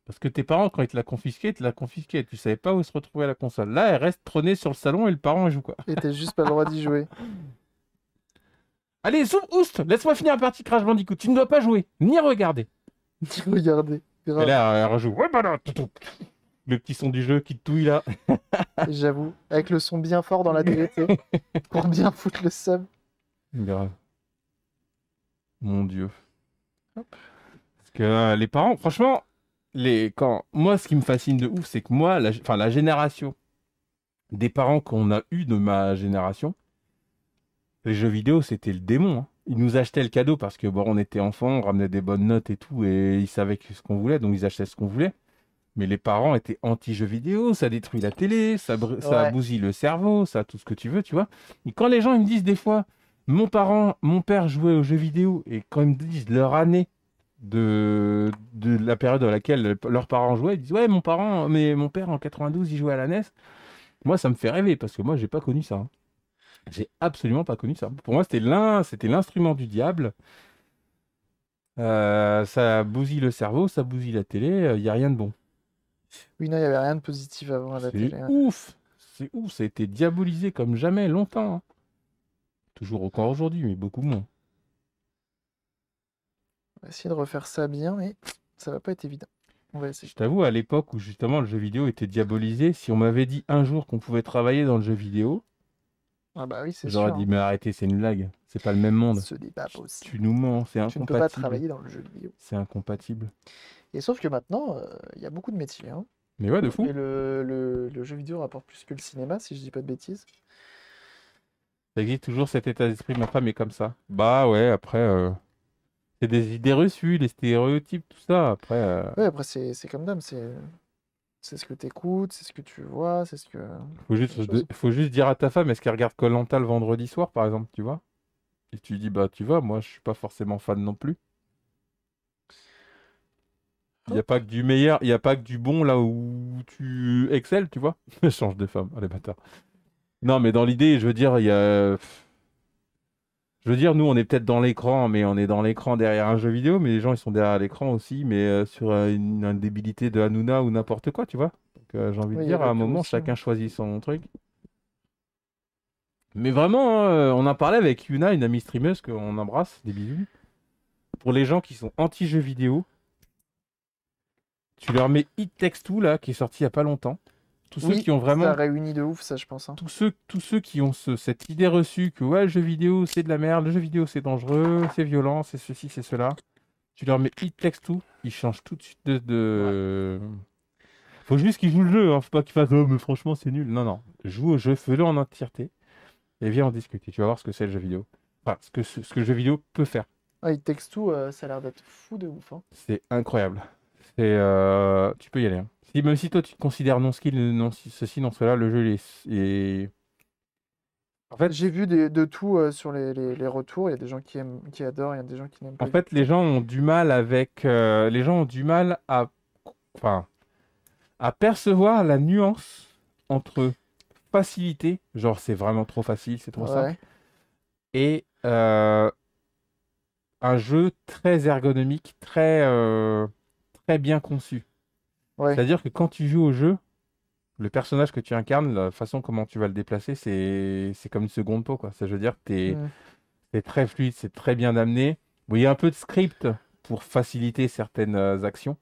Parce que tes parents, quand ils te l'ont confisqué, ils te l'ont confisqué. Tu savais pas où se retrouver la console. Là, elle reste trônée sur le salon et le parent joue quoi. Et t'as juste pas le droit d'y jouer. Allez, zoom oust Laisse-moi finir la partie Crash Bandicoot. Tu ne dois pas jouer, ni regarder. Ni regarder. Et là, elle rejoue. Ouais, bah non le petit son du jeu qui touille là. J'avoue, avec le son bien fort dans la télé, pour bien foutre le sub. Grave. Mon dieu. Parce que euh, les parents, franchement, les quand moi, ce qui me fascine de ouf, c'est que moi, la, enfin, la génération des parents qu'on a eu de ma génération, les jeux vidéo, c'était le démon. Hein. Ils nous achetaient le cadeau parce que bon, on était enfants, on ramenait des bonnes notes et tout, et ils savaient ce qu'on voulait, donc ils achetaient ce qu'on voulait. Mais les parents étaient anti-jeux vidéo, ça détruit la télé, ça, bousille le cerveau, ça tout ce que tu veux, tu vois. Et quand les gens ils me disent des fois, mon parent, mon père jouait aux jeux vidéo, et quand ils me disent leur année de, de la période dans laquelle leurs parents jouaient, ils disent ouais mon parent, mais mon père en 92 il jouait à la NES. Moi ça me fait rêver parce que moi j'ai pas connu ça. Hein. J'ai absolument pas connu ça. Pour moi c'était l'un, c'était l'instrument du diable. Euh, ça bousille le cerveau, ça bousille la télé, il n'y a rien de bon. Oui, non, il n'y avait rien de positif avant la télé. C'est ouf C'est ouf, ça a été diabolisé comme jamais, longtemps. Hein. Toujours encore aujourd'hui, mais beaucoup moins. On va essayer de refaire ça bien, mais ça va pas être évident. Je t'avoue, à l'époque où justement le jeu vidéo était diabolisé, si on m'avait dit un jour qu'on pouvait travailler dans le jeu vidéo, ah bah J'aurais dit, hein. mais arrêtez, c'est une blague. C'est pas le même monde. Tu nous mens, c'est incompatible. Tu ne peux pas travailler dans le jeu vidéo. C'est incompatible. Et sauf que maintenant, euh, il y a beaucoup de métiers. Hein. Mais ouais, de fou. Et le, jeu vidéo rapporte plus que le cinéma, si je dis pas de bêtises. Ça existe toujours cet état d'esprit, ma femme est comme ça. Bah ouais, après, euh, c'est des idées reçues, les stéréotypes, tout ça. Après, euh, Ouais, après, c'est, comme d'hab, c'est. C'est ce que tu écoutes, c'est ce que tu vois, c'est ce que. Faut juste, faut juste dire à ta femme, est-ce qu'elle regarde Colanta le vendredi soir, par exemple, tu vois Et tu lui dis, bah tu vois, moi je suis pas forcément fan non plus. Il n'y a pas que du meilleur, il n'y a pas que du bon là où tu excelles, tu vois. Change de femme, allez bâtard. Non, mais dans l'idée, je veux dire, il y a. Je veux dire, nous, on est peut-être dans l'écran, mais on est dans l'écran derrière un jeu vidéo, mais les gens, ils sont derrière l'écran aussi, mais euh, sur euh, une, débilité de Hanouna ou n'importe quoi, tu vois. Euh, j'ai envie de dire, à un moment, chacun choisit son truc. Mais vraiment, hein, on a parlé avec Yuna, une amie streameuse qu'on embrasse, des bisous. Pour les gens qui sont anti-jeux vidéo, tu leur mets It Takes Two, là, qui est sorti il n'y a pas longtemps. Tous ceux qui ont vraiment. Ça réuni de ouf, ça, je pense. Hein. Tous, ceux, tous ceux qui ont cette idée reçue que ouais, le jeu vidéo, c'est de la merde, le jeu vidéo, c'est dangereux, c'est violent, c'est ceci, c'est cela. Tu leur mets It Takes Two, ils changent tout de suite de. Faut juste qu'ils jouent le jeu, hein. faut pas qu'ils fassent oh, mais franchement, c'est nul. Non, non. Joue au jeu, fais-le en entièreté et viens en discuter. Tu vas voir ce que c'est le jeu vidéo. Enfin, ce que, ce, que le jeu vidéo peut faire. Ah, It euh, ça a l'air d'être fou de ouf. Hein. C'est incroyable. Euh, tu peux y aller. Hein. Si, même si toi tu te considères non skill, non ceci, non cela, le jeu est. En fait, j'ai vu de tout euh, sur les, les, retours. Il y a des gens qui aiment, qui adorent, il y a des gens qui n'aiment pas. En fait, les gens ont du mal avec, euh, les gens ont du mal à, enfin, à percevoir la nuance entre facilité, genre c'est vraiment trop facile, c'est trop simple, et un jeu très ergonomique, très très bien conçu. C'est-à-dire que quand tu joues au jeu, le personnage que tu incarnes, la façon comment tu vas le déplacer, c'est comme une seconde peau. Quoi. Ça veut dire que es... très fluide, c'est très bien amené. Oui, il y a un peu de script pour faciliter certaines euh, actions,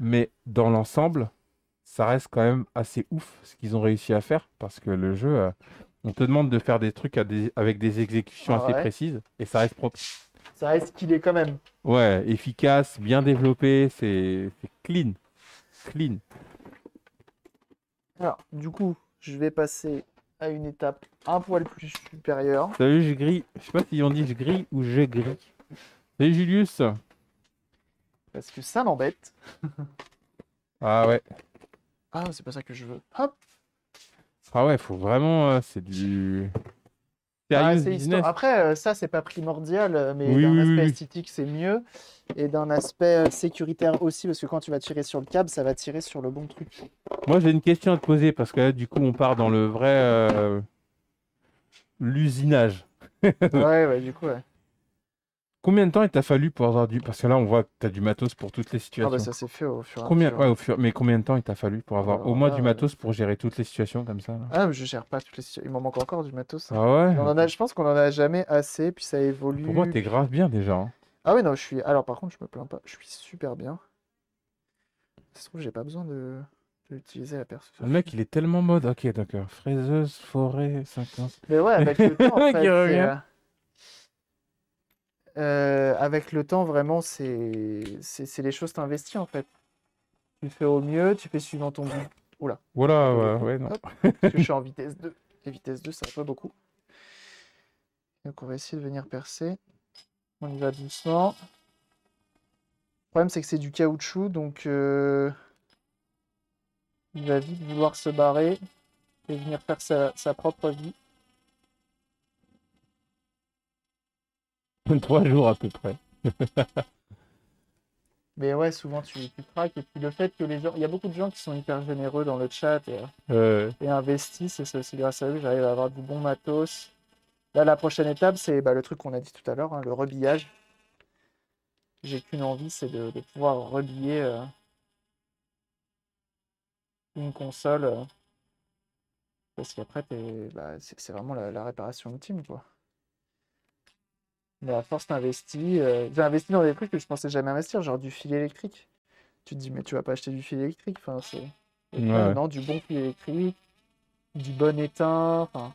mais dans l'ensemble, ça reste quand même assez ouf ce qu'ils ont réussi à faire parce que le jeu, euh, on te demande de faire des trucs avec des exécutions ah assez précises et ça reste propre ça reste qu'il est quand même. Ouais, efficace, bien développé, c'est clean. Clean. Alors, du coup, je vais passer à une étape un poil plus supérieure. Salut, je gris Je sais pas si on dit je gris ou je gris Salut, Julius. Parce que ça m'embête. ah ouais. Ah, c'est pas ça que je veux. Hop. Ah ouais, faut vraiment. Euh, c'est du. Après, euh, ça, c'est pas primordial, euh, mais d'un aspect esthétique, c'est mieux. Et d'un aspect euh, sécuritaire aussi, parce que quand tu vas tirer sur le câble, ça va tirer sur le bon truc. Moi, j'ai une question à te poser, parce que là, du coup, on part dans le vrai. l'usinage. ouais, ouais, du coup, ouais. Combien de temps il t'a fallu pour avoir du. Parce que là, on voit que tu du matos pour toutes les ah bah, situations. Ah, ça s'est fait au fur et à mesure. fur... Mais combien de temps il t'a fallu pour avoir euh, au moins du matos pour gérer toutes les situations comme ça Ah, mais je gère pas toutes les situations. Il m'en manque encore du matos. Ah ouais on en a... Je pense qu'on en a jamais assez, puis ça évolue. Ah, pour moi, t'es grave bien déjà. Hein. Ah oui non, je suis. Alors par contre, je me plains pas. Je suis super bien. Ça se trouve, j'ai pas besoin de, l'utiliser la perceuse. Le mec, il est tellement mode. Ok, d'accord. Euh, fraiseuse, forêt, 50. Mais ouais, avec le temps, en fait, euh, avec le temps, vraiment, c'est les choses t'investis en fait. Tu fais au mieux, tu fais suivant ton but. là Voilà, ouais, non. je suis en vitesse 2. vitesse 2, ça va pas beaucoup. Donc on va essayer de venir percer. On y va doucement. Le problème, c'est que c'est du caoutchouc, donc euh, il va vite vouloir se barrer et venir faire sa, sa propre vie. Trois jours à peu près. Mais ouais, souvent tu, craques. Et puis le fait que les gens. Il y a beaucoup de gens qui sont hyper généreux dans le chat et, investissent. Et c'est grâce à eux que j'arrive à avoir du bon matos. Là, la prochaine étape, c'est bah, le truc qu'on a dit tout à l'heure, hein, le rebillage. J'ai qu'une envie, c'est de, pouvoir rebiller euh, une console. Euh, parce qu'après, bah, c'est vraiment la, la réparation ultime, quoi. Mais à force d'investir, euh, dans des trucs que je pensais jamais investir, genre du fil électrique. Tu te dis, mais tu vas pas acheter du fil électrique. Enfin, c'est. Non, du bon fil électrique, du bon état Enfin.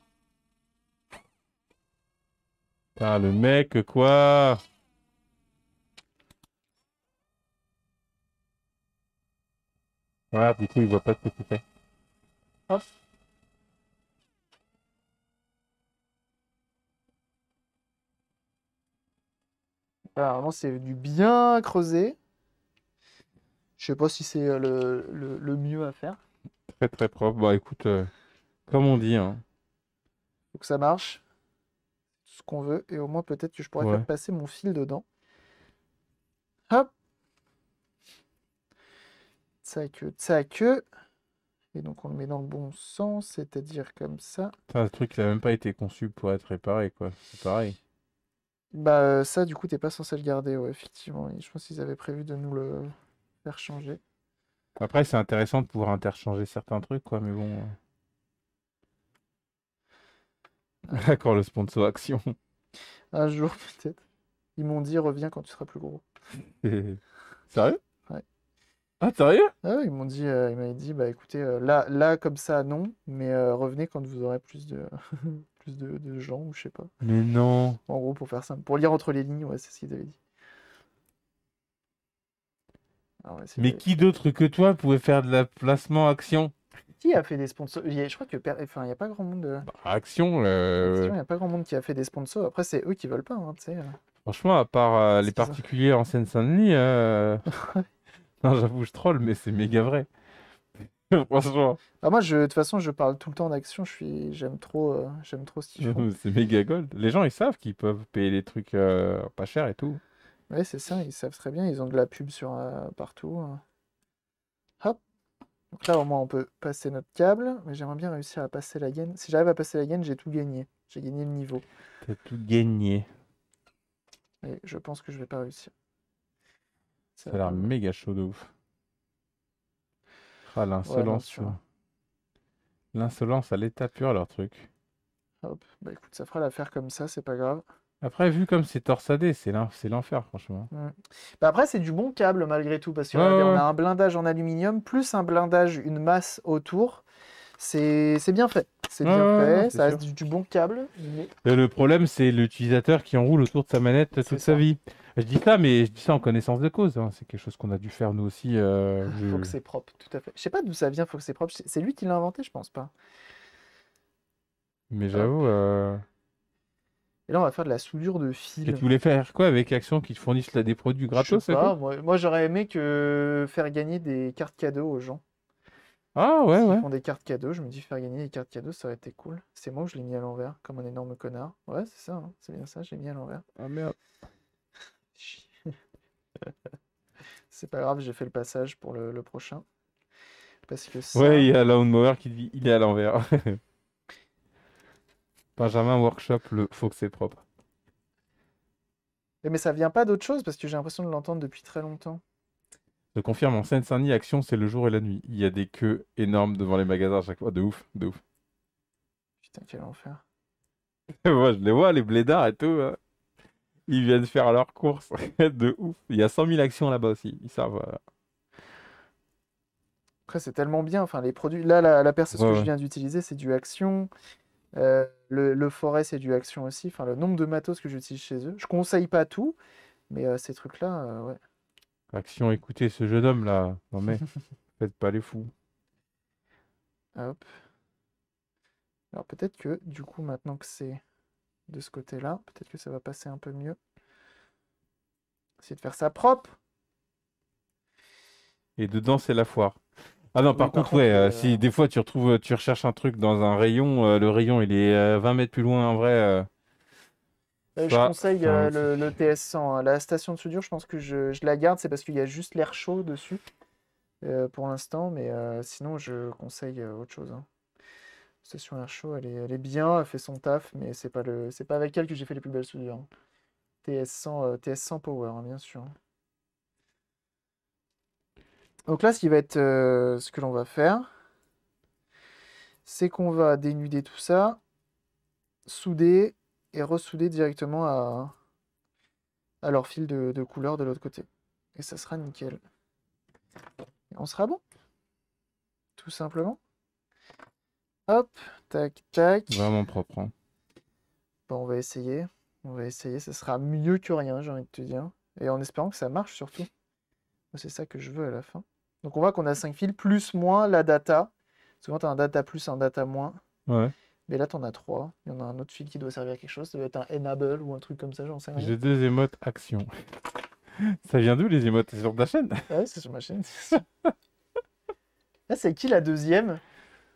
Ah, le mec, quoi Ouais, du coup, il voit pas ce que tu fais. Alors, bah, vraiment, c'est du bien creusé. Je sais pas si c'est euh, le, mieux à faire. Très très propre. Bah écoute, euh, comme on dit. Hein. Faut que ça marche. Ce qu'on veut. Et au moins, peut-être que je pourrais faire passer mon fil dedans. Hop. ça que Et donc, on le met dans le bon sens, c'est-à-dire comme ça. C'est un truc, qui n'a même pas été conçu pour être réparé, quoi. C'est pareil. Bah euh, ça, du coup, t'es pas censé le garder, ouais, effectivement. Je pense qu'ils avaient prévu de nous le faire changer. Après, c'est intéressant de pouvoir interchanger certains trucs, quoi, mais bon. Euh. Ah. D'accord, le sponsor action. Un jour, peut-être. Ils m'ont dit, reviens quand tu seras plus gros. Sérieux Ouais. Ah, sérieux ah ouais, Ils m'ont dit, euh, ils m'avaient dit, bah écoutez, là, là, comme ça, non, mais revenez quand vous aurez plus de de, gens ou je sais pas. Mais non. En gros, pour faire simple. Pour lire entre les lignes, ouais, c'est ce qu'ils avaient dit. Ah mais qui d'autre que toi pouvait faire de la placement action Qui a fait des sponsors Je crois que enfin, il n'y a pas grand monde. Euh. Bah, euh, action. Il n'y a pas grand monde qui a fait des sponsors. Après, c'est eux qui veulent pas. Hein, euh. Franchement, à part ah, les particuliers en Seine-Saint-Denis. non, j'avoue, je troll, mais c'est méga vrai. Ah, moi, de toute façon, je parle tout le temps d'action. Je suis, j'aime trop, ce euh, j'aime trop ce c'est méga gold. Les gens, ils savent qu'ils peuvent payer des trucs euh, pas chers et tout. Oui, c'est ça. Ils savent très bien. Ils ont de la pub sur euh, partout. Hein. Hop. Donc là, au moins, on peut passer notre câble. Mais j'aimerais bien réussir à passer la gaine. Si j'arrive à passer la gaine, j'ai tout gagné. J'ai gagné le niveau. T'as tout gagné. Et je pense que je vais pas réussir. ça a l'air méga chaud de ouf. Ah, l'insolence. l'insolence à l'état pur, leur truc. Hop, bah écoute, ça fera l'affaire comme ça, c'est pas grave. Après, vu comme c'est torsadé, c'est l'enfer, franchement. Mm. Bah après, c'est du bon câble malgré tout, parce qu'on on a un blindage en aluminium, plus un blindage, une masse autour. C'est bien fait. C'est bien fait, ça du, bon câble. Le problème, c'est l'utilisateur qui enroule autour de sa manette toute sa vie. Je dis ça, mais je dis ça en connaissance de cause. Hein. C'est quelque chose qu'on a dû faire nous aussi. Il euh, ah, Faut que c'est propre, tout à fait. Je sais pas d'où ça vient, faut que c'est propre. C'est lui qui l'a inventé, je pense pas. Mais ah. j'avoue. Euh. Et là, on va faire de la soudure de fil. Et tu voulais faire quoi avec Action qui fournissent des produits gratos je Moi, j'aurais aimé que faire gagner des cartes cadeaux aux gens. Ah ouais, Ils font des cartes cadeaux. Je me dis, faire gagner des cartes cadeaux, ça aurait été cool. C'est moi où je l'ai mis à l'envers, comme un énorme connard. Ouais, c'est ça, hein. c'est bien ça, j'ai mis à l'envers. Ah merde. c'est pas grave, j'ai fait le passage pour le, prochain. Parce que Ouais, il y a Lawnmower qui dit il est à l'envers. Benjamin Workshop, le faut que c'est propre. Mais ça vient pas d'autre chose parce que j'ai l'impression de l'entendre depuis très longtemps. Je confirme, en Seine-Saint-Denis, Action, c'est le jour et la nuit. Il y a des queues énormes devant les magasins à chaque fois. De ouf, de ouf. Putain, quel enfer. Moi, je les vois, les blédards et tout. Hein. Ils viennent faire leur course de ouf. Il y a 100 000 actions là-bas aussi. Ils savent. Euh, Après, c'est tellement bien. Enfin, les produits. Là, la, la que je viens d'utiliser, c'est du action. Euh, le, le, forêt, c'est du action aussi. Enfin, le nombre de matos que j'utilise chez eux. Je conseille pas tout, mais euh, ces trucs-là, ouais. Action, écoutez ce jeune homme là. Non mais, faites pas les fous. Ah, hop. Alors peut-être que du coup maintenant que c'est de ce côté-là. Peut-être que ça va passer un peu mieux. c'est de faire ça propre. Et dedans, c'est la foire. Ah non, par, contre, ouais, euh, si euh, des fois tu retrouves, tu recherches un truc dans un rayon, euh, le rayon il est 20 mètres plus loin, en vrai. je conseille le, TS100. Hein. La station de soudure, je pense que je, la garde, c'est parce qu'il y a juste l'air chaud dessus pour l'instant, mais sinon je conseille autre chose. Hein. Station Air Show, elle est, bien, elle fait son taf, mais c'est pas, le, c'est pas avec elle que j'ai fait les plus belles soudures. TS100, ts Power, hein, bien sûr. Donc là, ce qui va être euh, ce que l'on va faire, c'est qu'on va dénuder tout ça, souder et ressouder directement à, à leur fil de, couleur de l'autre côté. Et ça sera nickel. on sera bon. Tout simplement. Hop, tac, tac. Vraiment propre. Hein. Bon, on va essayer. On va essayer. Ce sera mieux que rien, j'ai envie de te dire. Et en espérant que ça marche surtout. C'est ça que je veux à la fin. Donc on voit qu'on a cinq fils, plus, moins, la data. Souvent, tu as un data plus, un data moins. Ouais. Mais là, tu en as 3. Il y en a un autre fil qui doit servir à quelque chose. Ça doit être un enable ou un truc comme ça, j'en sais rien. J'ai deux émotes action. ça vient d'où les émotes C'est sur ta chaîne ah Ouais, c'est sur ma chaîne. là, c'est qui la deuxième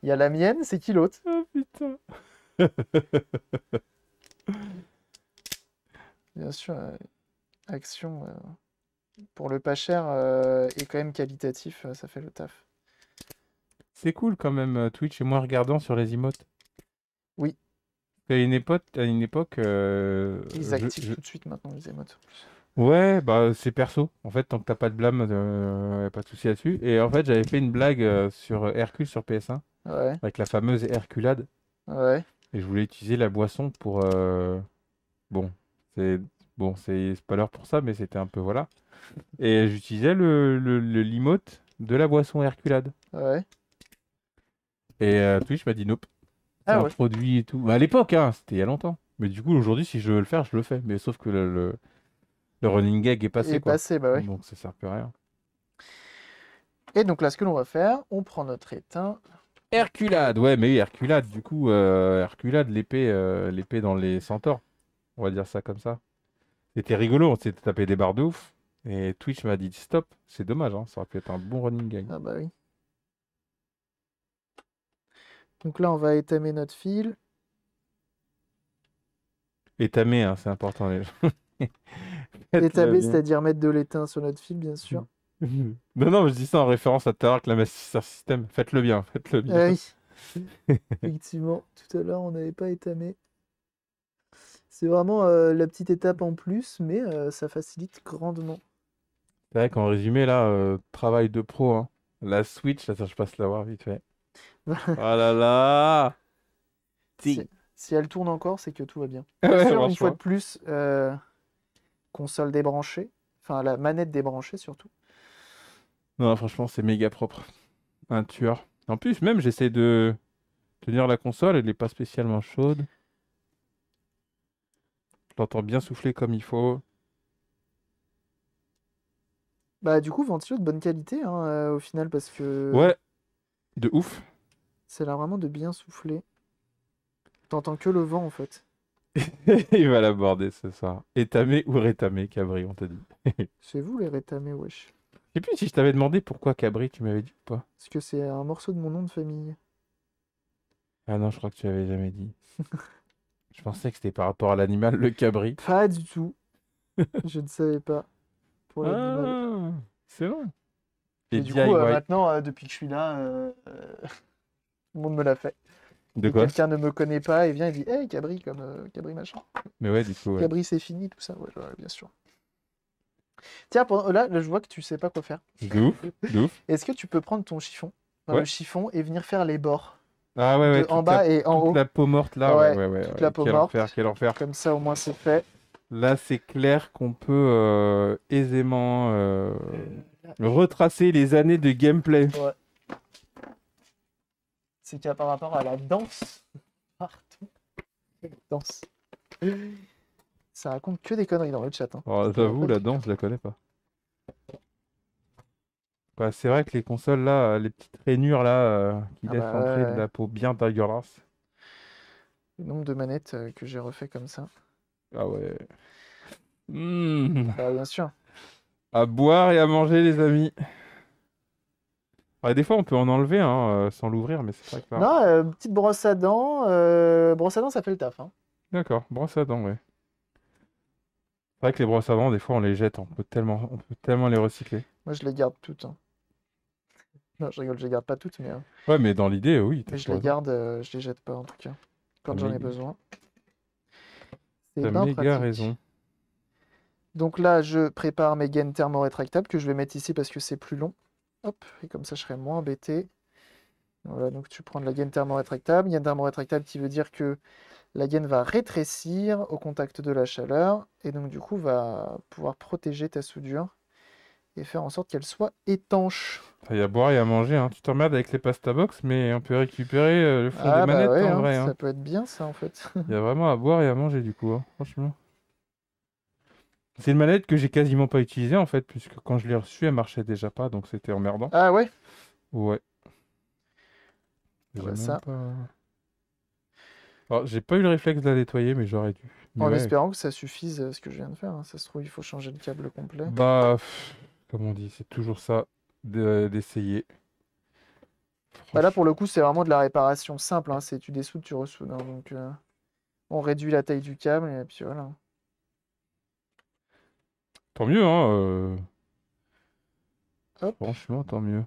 il y a la mienne, c'est qui l'autre Oh putain Bien sûr, euh, action euh, pour le pas cher et euh, quand même qualitatif, ça fait le taf. C'est cool quand même Twitch et moi regardant sur les emotes. Oui. À une époque, à une époque ils activent tout de suite maintenant les emotes. Ouais, bah c'est perso. En fait, tant que t'as pas de blâme, n'y a pas de souci là-dessus. Et en fait, j'avais fait une blague sur Hercule sur PS1. Avec la fameuse Herculade. Ouais. Et je voulais utiliser la boisson pour. Euh, bon, c'est bon, c'est pas l'heure pour ça, mais c'était un peu voilà. Et j'utilisais le, le, limote de la boisson Herculade. Ouais. Et euh, Twitch m'a dit nope. Ah produit et tout. Bah, à l'époque, hein, c'était il y a longtemps. Mais du coup, aujourd'hui, si je veux le faire, je le fais. Mais sauf que le, le, running gag est passé. Est passé, bah Donc ça sert plus à rien. Et donc là, ce que l'on va faire, on prend notre étain. Herculade, ouais, mais Herculade, du coup, euh, Herculade, l'épée, euh, l'épée dans les centaures. On va dire ça comme ça. C'était rigolo, on s'était tapé des barres de ouf. Et Twitch m'a dit stop, c'est dommage, hein, ça aurait pu être un bon running game. Ah bah oui. Donc là, on va étamer notre fil. Étamer, hein, c'est important les Étamer, c'est-à-dire mettre de l'étain sur notre fil, bien sûr. non, non, je dis ça en référence à Tarak, la Master System. Faites-le bien, faites-le bien. Ah Effectivement, tout à l'heure, on n'avait pas étamé. C'est vraiment euh, la petite étape en plus, mais euh, ça facilite grandement. C'est vrai qu'en résumé, là, euh, travail de pro. Hein. La Switch, là, ça, je passe la voir vite fait. oh là là si. elle tourne encore, c'est que tout va bien. une fois de plus, console débranchée, enfin la manette débranchée surtout. Non, franchement, c'est méga propre. Un tueur. En plus, même, j'essaie de tenir la console, elle n'est pas spécialement chaude. Je l'entends bien souffler comme il faut. Bah, du coup, ventilo de bonne qualité, hein, euh, au final, parce que. Ouais, de ouf. C'est là vraiment de bien souffler. T'entends que le vent, en fait. il va l'aborder ce soir. Étamé ou rétamé, Cabri, on t'a dit. C'est vous les rétamés, wesh sais plus si je t'avais demandé pourquoi Cabri, tu m'avais dit quoi pas. Parce que c'est un morceau de mon nom de famille. Ah non, je crois que tu l'avais jamais dit. je pensais que c'était par rapport à l'animal, le Cabri. Pas du tout. je ne savais pas. Pour ah, c'est bon. Et, du coup, euh, maintenant, euh, depuis que je suis là, euh, le monde me l'a fait. De quoi Quelqu'un ne me connaît pas et vient et dit Hey, Cabri, comme Cabri machin. Mais ouais, du coup. Cabri, c'est fini, tout ça. bien sûr. Tiens, là, je vois que tu sais pas quoi faire. Douf, Est-ce que tu peux prendre ton chiffon, le chiffon, et venir faire les bords Ah ouais, ouais. En bas et en toute haut. la peau morte là, ouais, ouais, Toute la peau quel Enfer, quel enfer. Comme ça, au moins, c'est fait. Là, c'est clair qu'on peut euh, aisément euh, retracer les années de gameplay. Ouais. C'est qu'à par rapport à la danse, partout, danse. Ça raconte que des conneries dans le chat. Hein. Oh, j'avoue, euh, la danse, je la connais pas. c'est vrai que les consoles là, les petites rainures là, euh, qui ah laissent bah entrer de la peau bien dégueulasse. Le nombre de manettes euh, que j'ai refait comme ça. Ah ouais. Mmh. Bah, bien sûr. À boire et à manger, les amis. des fois, on peut en enlever hein, sans l'ouvrir, mais c'est vrai que. Non, petite brosse à dents. brosse à dents, ça fait le taf. Hein. D'accord, brosse à dents, ouais. C'est vrai que les brosses à dents, des fois, on les jette, on peut tellement, tellement les recycler. Moi, je les garde toutes. Hein. Non, je rigole, je les garde pas toutes, mais, hein. Ouais, mais dans l'idée, oui. mais je les garde, euh, je les jette pas en tout cas, quand j'en ai besoin. C'est T'as bien raison. Donc là, je prépare mes gaines thermorétractables que je vais mettre ici parce que c'est plus long. Hop, et comme ça, je serai moins embêté. Voilà, donc tu prends de la gaine thermorétractable. Gaine thermorétractable qui veut dire que la gaine va rétrécir au contact de la chaleur et donc du coup va pouvoir protéger ta soudure et faire en sorte qu'elle soit étanche. Il y a à boire et à manger. Hein. Tu t'emmerdes avec les pasta box, mais on peut récupérer euh, le fond ah des bah manettes en hein, hein. Ça peut être bien ça en fait. Il y a vraiment à boire et à manger du coup, hein, franchement. C'est une manette que j'ai quasiment pas utilisée en fait, puisque quand je l'ai reçue, elle marchait déjà pas, donc c'était emmerdant. Ah ouais Ouais. Ah bah ça j'ai pas eu le réflexe de la nettoyer, mais j'aurais dû. en espérant que ça suffise ce que je viens de faire. Hein. Ça se trouve, il faut changer le câble complet. Bah, comme on dit, c'est toujours ça d'essayer. Bah là, pour le coup, c'est vraiment de la réparation simple. Hein. C'est tu dessoudes, tu ressoudes. Hein. Donc, euh, on réduit la taille du câble et puis voilà. Tant mieux, hein. Euh. Franchement, tant mieux.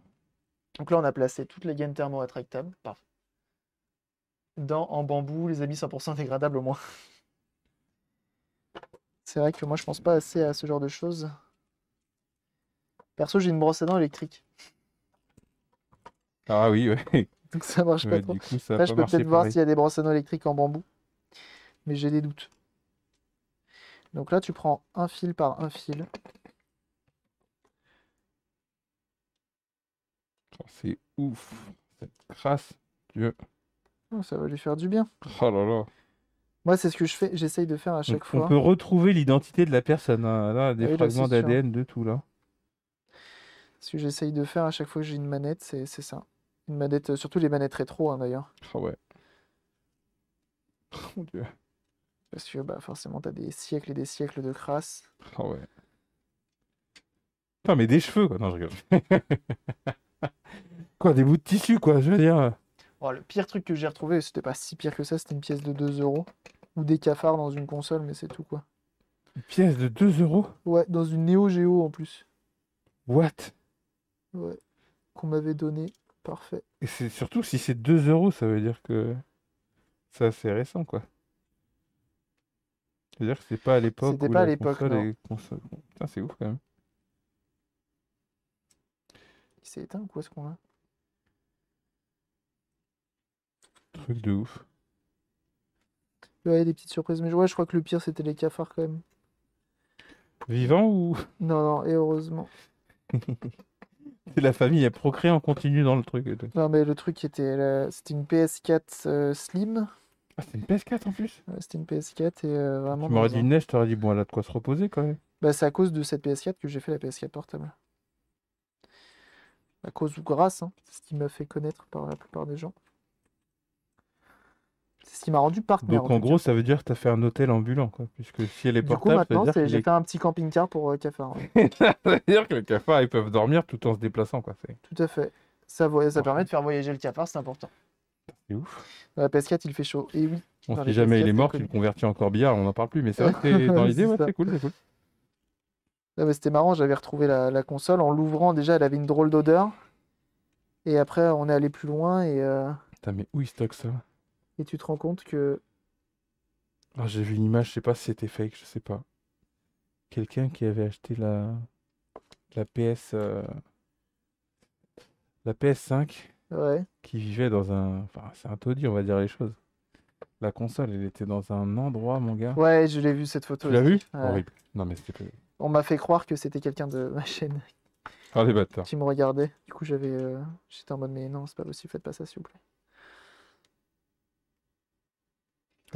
Donc là, on a placé toutes les gaines thermo-rétractables. Parfait. Dents En bambou, les amis, 100% dégradables au moins. C'est vrai que moi je pense pas assez à ce genre de choses. Perso, j'ai une brosse à dents électrique. Ah oui, oui. Donc ça marche pas trop. je peux peut-être voir s'il y a des brosses à dents électriques en bambou. Mais j'ai des doutes. Donc là, tu prends un fil par un fil. Oh, c'est ouf. Cette crasse, Dieu. Oh, ça va lui faire du bien. Oh là là. Moi, c'est ce que je fais, j'essaye de faire à chaque fois. On peut retrouver l'identité de la personne, hein. là, des fragments d'ADN, de tout, là. Ce que j'essaye de faire à chaque fois que j'ai une manette, c'est ça. Une manette, euh, surtout les manettes rétro, hein, d'ailleurs. Ah ouais. Oh mon dieu. Parce que bah, forcément, t'as des siècles et des siècles de crasse. Ah ouais. mais des cheveux, quoi. Non, je quoi, des bouts de tissu, quoi, je veux dire. Oh, le pire truc que j'ai retrouvé, c'était pas si pire que ça, c'était une pièce de 2 euros. Ou des cafards dans une console, mais c'est tout quoi. Une pièce de 2 euros Ouais, dans une Neo Geo en plus. What Ouais. Qu'on m'avait donné. Parfait. Et c'est surtout si c'est 2 euros, ça veut dire que. Ça, c'est récent quoi. C'est-à-dire que c'est pas à l'époque. C'était pas à l'époque. Console... Putain, c'est ouf quand même. Il s'est éteint ou quoi ce qu'on a Truc de ouf. Ouais, des petites surprises. Mais ouais, je crois que le pire, c'était les cafards quand même. Vivant ou Non, non, et heureusement. C'est la famille a procréé en continu dans le truc. Non, mais le truc était. Euh, c'était une PS4 euh, Slim. Ah, c'était une PS4 en plus C'était une PS4 et euh, vraiment. Tu m'aurais dit une neige, t'aurais dit, bon, elle a de quoi se reposer quand même. Bah, c'est à cause de cette PS4 que j'ai fait la PS4 portable. À cause ou grâce, hein. c'est ce qui m'a fait connaître par la plupart des gens. C'est ce qui m'a rendu partenaire. Donc en gros, ça veut dire que tu as fait un hôtel ambulant, quoi, puisque si elle est Du coup, maintenant, j'ai fait un petit camping-car pour le euh, cafard. ça veut dire que le cafards, ils peuvent dormir tout en se déplaçant. Quoi. Tout à fait. Ça, ça permet de faire voyager le cafard, c'est important. C'est ouf. la PS4, il fait chaud. Et oui. On sait jamais, il est mort, tu le convertis en corbillard, on n'en parle plus, mais c'est vrai que dans l'idée, c'est, cool, c'est cool. c'était marrant, j'avais retrouvé la, console. En l'ouvrant, déjà, elle avait une drôle d'odeur. Et après, on est allé plus loin et. Euh, Putain, mais où il stocke ça et tu te rends compte que. Ah, j'ai vu une image, je sais pas si c'était fake, je sais pas. Quelqu'un qui avait acheté la, la PS. Euh, la PS5 qui vivait dans un. Enfin, c'est un taudis, on va dire les choses. La console, elle était dans un endroit, mon gars. Ouais, je l'ai vu cette photo. tu l'as vu Horrible. Non, mais c'était. On m'a fait croire que c'était quelqu'un de ma chaîne ah, les bâtards. qui me regardait. Du coup, j'avais, euh, j'étais en mode mais non, c'est pas possible, faites pas ça s'il vous plaît.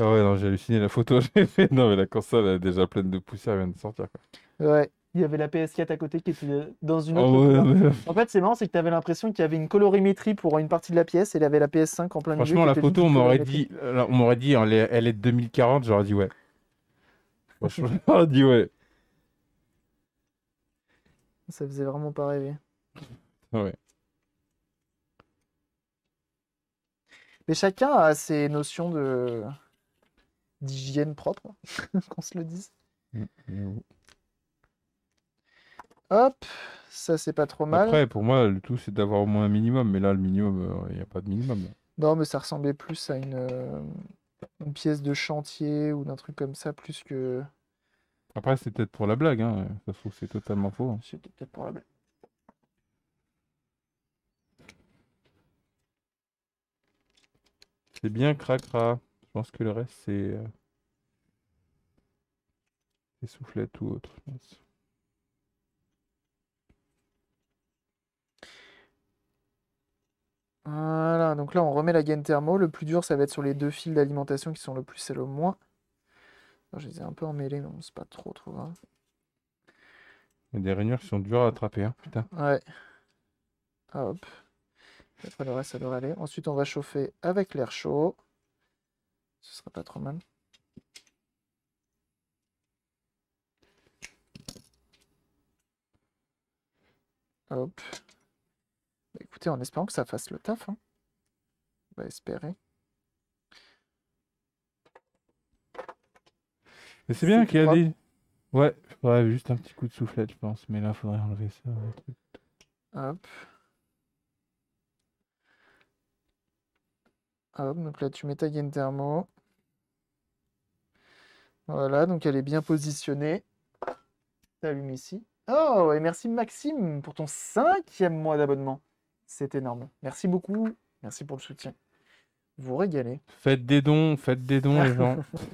Ah ouais, non, j'ai halluciné la photo. J'ai fait. Non, mais la console elle est déjà pleine de poussière, elle vient de sortir. Quoi. Ouais, il y avait la PS4 à côté qui était dans une ah autre. En fait, c'est marrant, c'est que tu avais l'impression qu'il y avait une colorimétrie pour une partie de la pièce et il y avait la PS5 en plein milieu. Franchement, la photo, on m'aurait dit, euh, on m'aurait dit, elle est de 2040, j'aurais dit ouais. Franchement, j'aurais dit ouais. Ça faisait vraiment pas rêver. Ah ouais. Mais chacun a ses notions de d'hygiène propre, qu'on se le dise. Mm, mm, Hop, ça c'est pas trop mal. Après, pour moi, le tout c'est d'avoir au moins un minimum, mais là, le minimum, euh, il n'y a pas de minimum. Non, mais ça ressemblait plus à euh, une, pièce de chantier ou d'un truc comme ça, plus que. Après, c'est peut-être pour la blague, hein. ça se trouve, c'est totalement faux. Hein. C'est peut-être pour la blague. C'est bien, cracra. Je pense que le reste, c'est. des euh, soufflettes ou autre, Voilà, donc là on remet la gaine thermo. Le plus dur, ça va être sur les deux fils d'alimentation qui sont le plus et le moins. je les ai un peu emmêlés, mais c'est pas trop trop grave. Il y a des rainures qui sont dures à attraper, hein, putain. Ouais. hop. Après, le reste, ça devrait aller. Ensuite, on va chauffer avec l'air chaud. Ce serait pas trop mal. Hop. Bah, écoutez, en espérant que ça fasse le taf. On hein. va bah, espérer. Mais c'est bien qu'il a dit. Ouais, ouais, juste un petit coup de soufflette, je pense. Mais là, il faudrait enlever ça. Hop. donc là, tu mets ta gaine thermo. Voilà, donc elle est bien positionnée. T'allumes ici. Oh, et merci Maxime pour ton cinquième mois d'abonnement. C'est énorme. Merci beaucoup. Merci pour le soutien. Vous régalez. Faites des dons, faites des dons, les gens.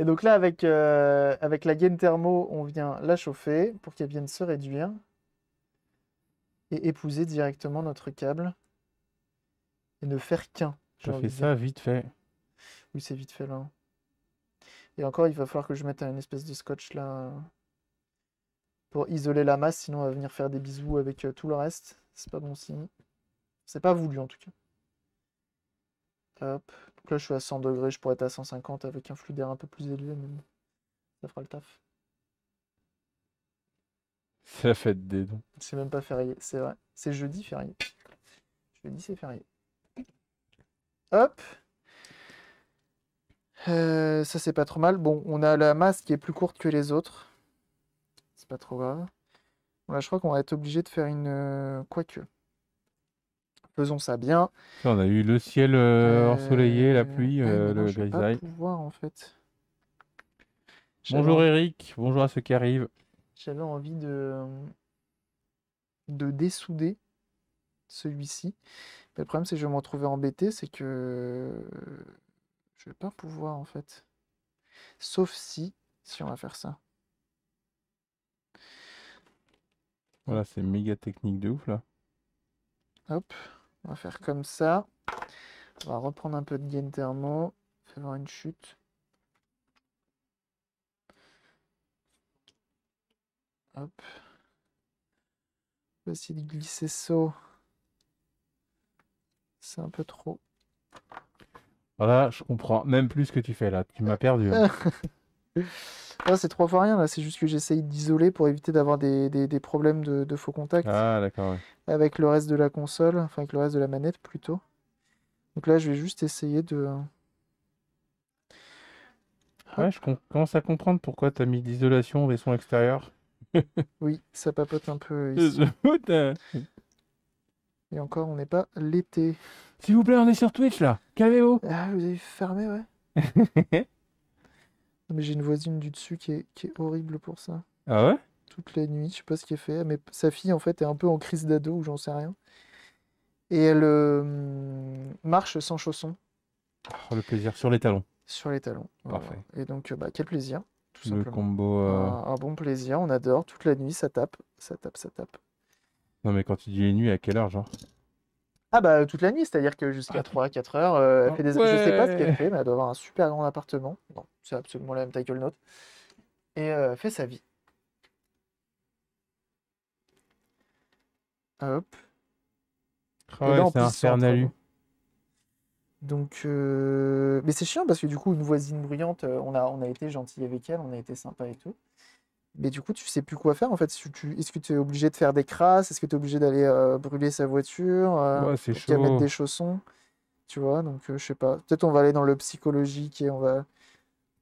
Et donc là, avec, euh, avec la gaine thermo, on vient la chauffer pour qu'elle vienne se réduire et épouser directement notre câble et ne faire qu'un. Je fais ça vite fait. Oui, c'est vite fait là. Et encore, il va falloir que je mette une espèce de scotch là pour isoler la masse, sinon on va venir faire des bisous avec euh, tout le reste. C'est pas bon signe. C'est pas voulu en tout cas. Hop. Donc là, je suis à 100 degrés, je pourrais être à 150 avec un flux d'air un peu plus élevé, mais ça fera le taf. C'est la fête des dons. C'est même pas férié, c'est vrai. C'est jeudi férié. Jeudi, c'est férié. Hop. Euh, ça, c'est pas trop mal. Bon, on a la masse qui est plus courte que les autres. C'est pas trop grave. je crois qu'on va être obligé de faire une... Euh, quoique. Faisons ça bien. On a eu le ciel euh, ensoleillé, la pluie, le grisaille Bonjour Eric, bonjour à ceux qui arrivent. J'avais envie de... de dessouder celui-ci le problème, c'est que je vais me retrouver embêté, c'est que je vais pas pouvoir en fait. Sauf si, si on va faire ça. Voilà, c'est méga technique de ouf là. Hop, on va faire comme ça. On va reprendre un peu de gain thermo. Faire une chute. Hop. On va essayer de glisser saut. C'est un peu trop. Voilà, je comprends même plus ce que tu fais là. Tu m'as perdu. Hein. c'est trois fois rien. Là, c'est juste que j'essaye d'isoler pour éviter d'avoir des, problèmes de, faux contacts. Ah, d'accord. Avec le reste de la console, enfin avec le reste de la manette plutôt. Donc là, je vais juste essayer de. Ouais, je commence à comprendre pourquoi tu as mis d'isolation des sons extérieurs. oui, ça papote un peu. Ici. Et encore, on n'est pas l'été. S'il vous plaît, on est sur Twitch là. Calmez-vous. Ah, vous avez fermé, ouais. mais j'ai une voisine du dessus qui est, horrible pour ça. Ah ouais Toutes les nuits, je sais pas ce qu'elle fait. Mais sa fille, en fait, est un peu en crise d'ado ou j'en sais rien. Et elle euh, marche sans chaussons. Oh, le plaisir, sur les talons. Sur les talons. Parfait. Et donc, euh, bah, quel plaisir. Tout le simplement. combo. Euh, un bon plaisir, on adore. Toute la nuit, ça tape, ça tape, ça tape. Non, mais quand tu dis les nuits, à quelle heure, genre Ah, bah, toute la nuit, c'est-à-dire que jusqu'à 3, 4 heures, euh, elle fait des... je sais pas ce qu'elle fait, mais elle doit avoir un super grand appartement. Non, c'est absolument la même taille que le nôtre. Et euh, fait sa vie. Hop. Ah Donc, euh, mais c'est chiant parce que du coup, une voisine bruyante, on a, on a été gentil avec elle, on a été sympa et tout mais du coup, tu sais plus quoi faire en fait. Est-ce que tu es obligé de faire des crasses Est-ce que tu es obligé d'aller euh, brûler sa voiture euh, ouais, C'est chaud. mettre des chaussons Tu vois, donc euh, je sais pas. Peut-être on va aller dans le psychologique et on va,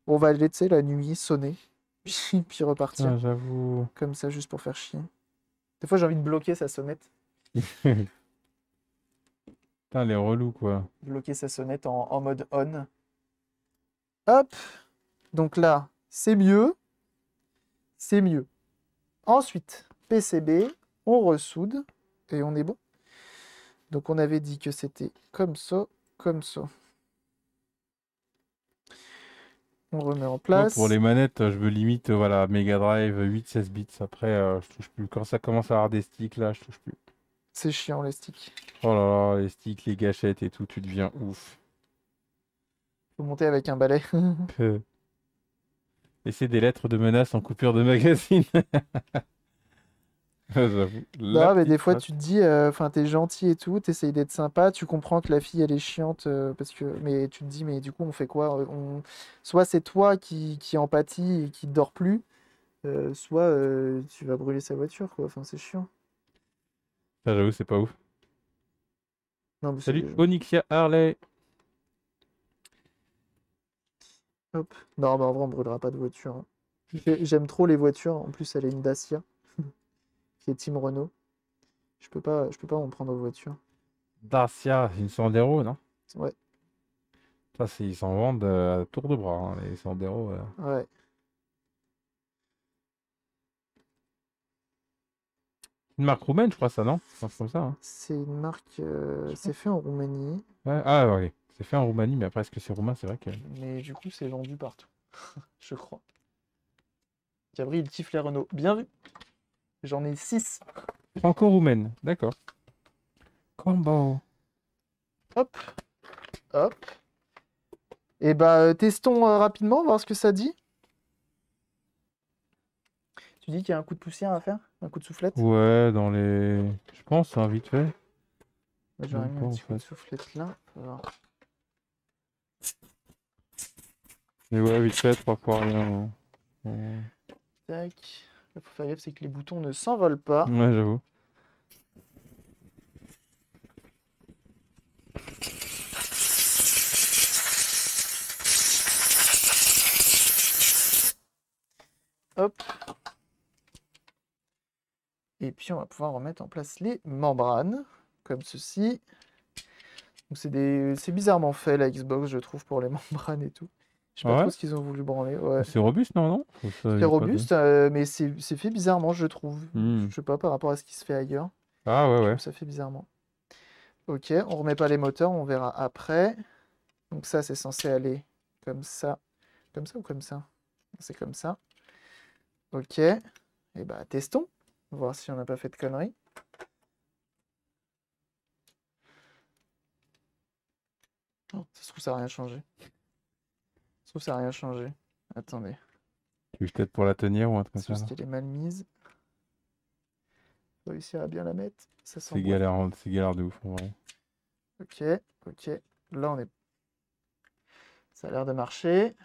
on va aller, tu la nuit sonner, puis, repartir. J'avoue. Comme ça, juste pour faire chier. Des fois, j'ai envie de bloquer sa sonnette. Putain, les relou, quoi. Bloquer sa sonnette en, en mode on. Hop Donc là, c'est mieux c'est mieux. Ensuite, PCB, on ressoude et on est bon. Donc on avait dit que c'était comme ça, comme ça. On remet en place. pour les manettes, je me limite euh, voilà, Mega Drive 8 16 bits. Après, euh, je touche plus. Quand ça commence à avoir des sticks, là, je touche plus. C'est chiant les sticks. Oh là là, les sticks, les gâchettes et tout, tu deviens ouf. Faut monter avec un balai. c'est des lettres de menaces en coupure de magazine. Ah, non, mais des fois, tu te dis, euh, enfin, t'es gentil et tout, t'essayes d'être sympa, tu comprends que la fille, elle est chiante, euh, parce que, mais tu te dis, mais du coup, on fait quoi euh, Soit c'est toi qui, qui empathie et qui dort plus, soit tu vas brûler sa voiture, quoi. Enfin, c'est chiant. Ça, j'avoue, c'est pas ouf. Salut, Onyxia Harley. Non, mais en vrai, on brûlera pas de voiture. Hein. J'aime trop les voitures. En plus, elle est une Dacia, qui est Team Renault. Je peux pas, je peux pas en prendre aux voitures. Dacia, une Sandero, non Ouais, Ça, ils s'en vendent euh, à tour de bras, hein, les Sandero. Euh. ouais. Une marque roumaine, je crois, ça, non C'est ça. Hein. C'est une marque. Euh, c'est fait en Roumanie. Ouais, Ah, oui c'est fait en Roumanie, mais après, est-ce que c'est roumain C'est vrai que. Mais du coup, c'est vendu partout, je crois. Gabriel il kiffe Renault. Bien vu J'en ai 6. Encore roumaine d'accord. Combo. Hop. Hop. Et eh bah, ben, euh, testons euh, rapidement, voir ce que ça dit. Tu dis qu'il y a un coup de poussière à faire Un coup de soufflette Ouais, dans les. Je pense, hein, vite fait. J'aurais mis un petit soufflette là. Mais ouais, vite fait, trois fois rien. Hein. Tac. Le c'est que les boutons ne s'envolent pas. Ouais, j'avoue. Hop. Et puis on va pouvoir remettre en place les membranes, comme ceci. C'est des... bizarrement fait la Xbox, je trouve, pour les membranes et tout. Je sais pas ah trop ce qu'ils ont voulu branler. C'est robuste, non, non C'est robuste, euh, mais c'est fait bizarrement, je trouve. Je hmm. Je sais pas, par rapport à ce qui se fait ailleurs. Ah ouais, ouais. Ça fait bizarrement. Ok, on remet pas les moteurs, on verra après. Donc ça, c'est censé aller comme ça. Comme ça ou comme ça C'est comme ça. Ok. Et eh bah, testons. voir si on n'a pas fait de conneries. Ça oh, ça se trouve, ça n'a rien changé trouve ça n'a rien changé. Attendez. Tu veux peut-être pour la tenir ou un truc comme ça qu'elle est mal mise. Réussir à bien la mettre. Ça C'est galère, hein, c'est de ouf Ok, ok. Là on est. Ça a l'air de marcher.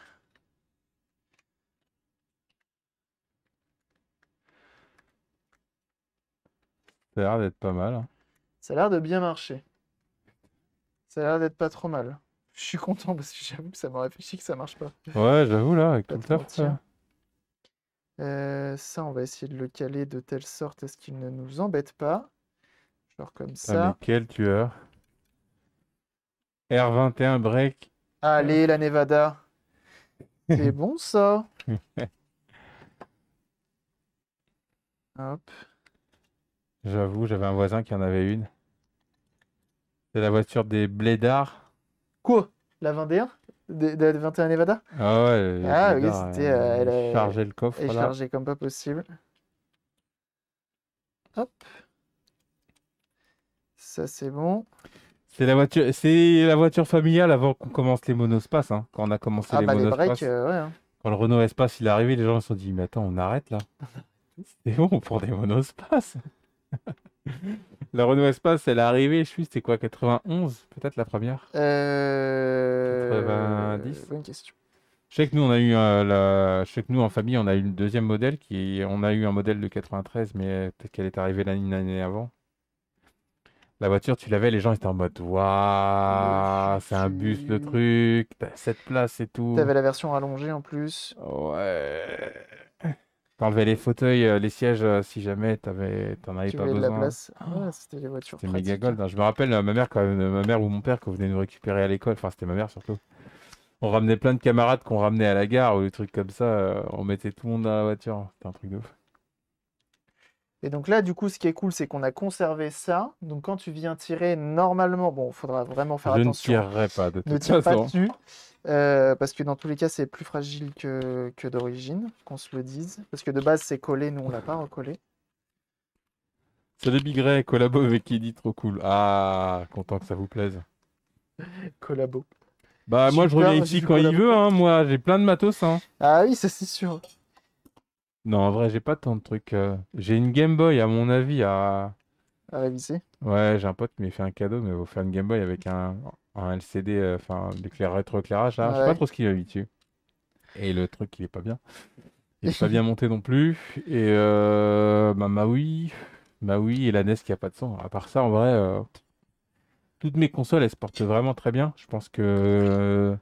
Ça a l'air d'être pas mal. Hein. Ça a l'air de bien marcher. Ça a l'air d'être pas trop mal. Je suis content parce que j'avoue que ça m'a réfléchi que ça marche pas. Ouais, j'avoue là, avec tout le euh, ça, on va essayer de le caler de telle sorte à ce qu'il ne nous embête pas. Genre comme ah, ça. Ah, quel tueur. R21 break. Allez, la Nevada. C'est bon ça. Hop. J'avoue, j'avais un voisin qui en avait une. C'est la voiture des blédards. Quoi La 21 de, 21 Nevada Ah ouais. Ah oui, c'était. Euh, euh, elle, elle chargeait le coffre. Elle chargeait comme pas possible. Hop. Ça, c'est bon. C'est la voiture, la voiture familiale avant qu'on commence les monospaces. Hein, quand on a commencé ah les bah, monospaces, euh, hein. quand le Renault Espace il est arrivé, les gens se sont dit mais attends, on arrête là. c'est bon pour des monospaces. La Renault Espace, elle est arrivée, je suis, c'était quoi, 91 peut-être la première euh... 90 Bonne question. Je sais que nous, on a eu euh, la... je sais que nous en famille, on a eu une deuxième modèle qui, on a eu un modèle de 93, mais peut-être qu'elle est arrivée l'année avant. La voiture, tu l'avais, les gens étaient en mode waouh, c'est un bus le truc, t'as place places et tout. T'avais la version allongée en plus. Ouais. T'enlevais les fauteuils, euh, les sièges euh, si jamais t'en avais pas besoin. la place. Ah, c'était méga gold. Hein. Je me rappelle euh, ma mère, quand, ma mère ou mon père quand venait nous récupérer à l'école. Enfin, c'était ma mère surtout. On ramenait plein de camarades qu'on ramenait à la gare ou des trucs comme ça. On mettait tout le monde dans la voiture. C'était un truc de fou. Et donc là, du coup, ce qui est cool, c'est qu'on a conservé ça. Donc quand tu viens tirer, normalement, bon, il faudra vraiment faire attention. Je ne tirerai pas de toute tire pas dessus. Euh, parce que dans tous les cas, c'est plus fragile que, que d'origine, qu'on se le dise. Parce que de base, c'est collé, nous, on l'a pas recollé. Salut Big collabo avec Eddie, trop cool. Ah, content que ça vous plaise. collabo. Bah, moi, je reviens ici quand il veut, hein. moi, j'ai plein de matos. Hein. Ah oui, ça, c'est sûr. Non, en vrai, j'ai pas tant de trucs. Euh. J'ai une Game Boy, à mon avis, à. réviser. Ouais, j'ai un pote qui m'a fait un cadeau, mais il va faire une Game Boy avec un, un LCD, euh, enfin, rétroéclairage, là. Je sais pas trop ce qu'il a dessus. Et le truc, il est pas bien. Il est pas bien monté non plus. Et euh, bah, Maui, Maui et la NES qui a pas de son. À part ça, en vrai, euh, toutes mes consoles, elles se portent vraiment très bien. Je pense que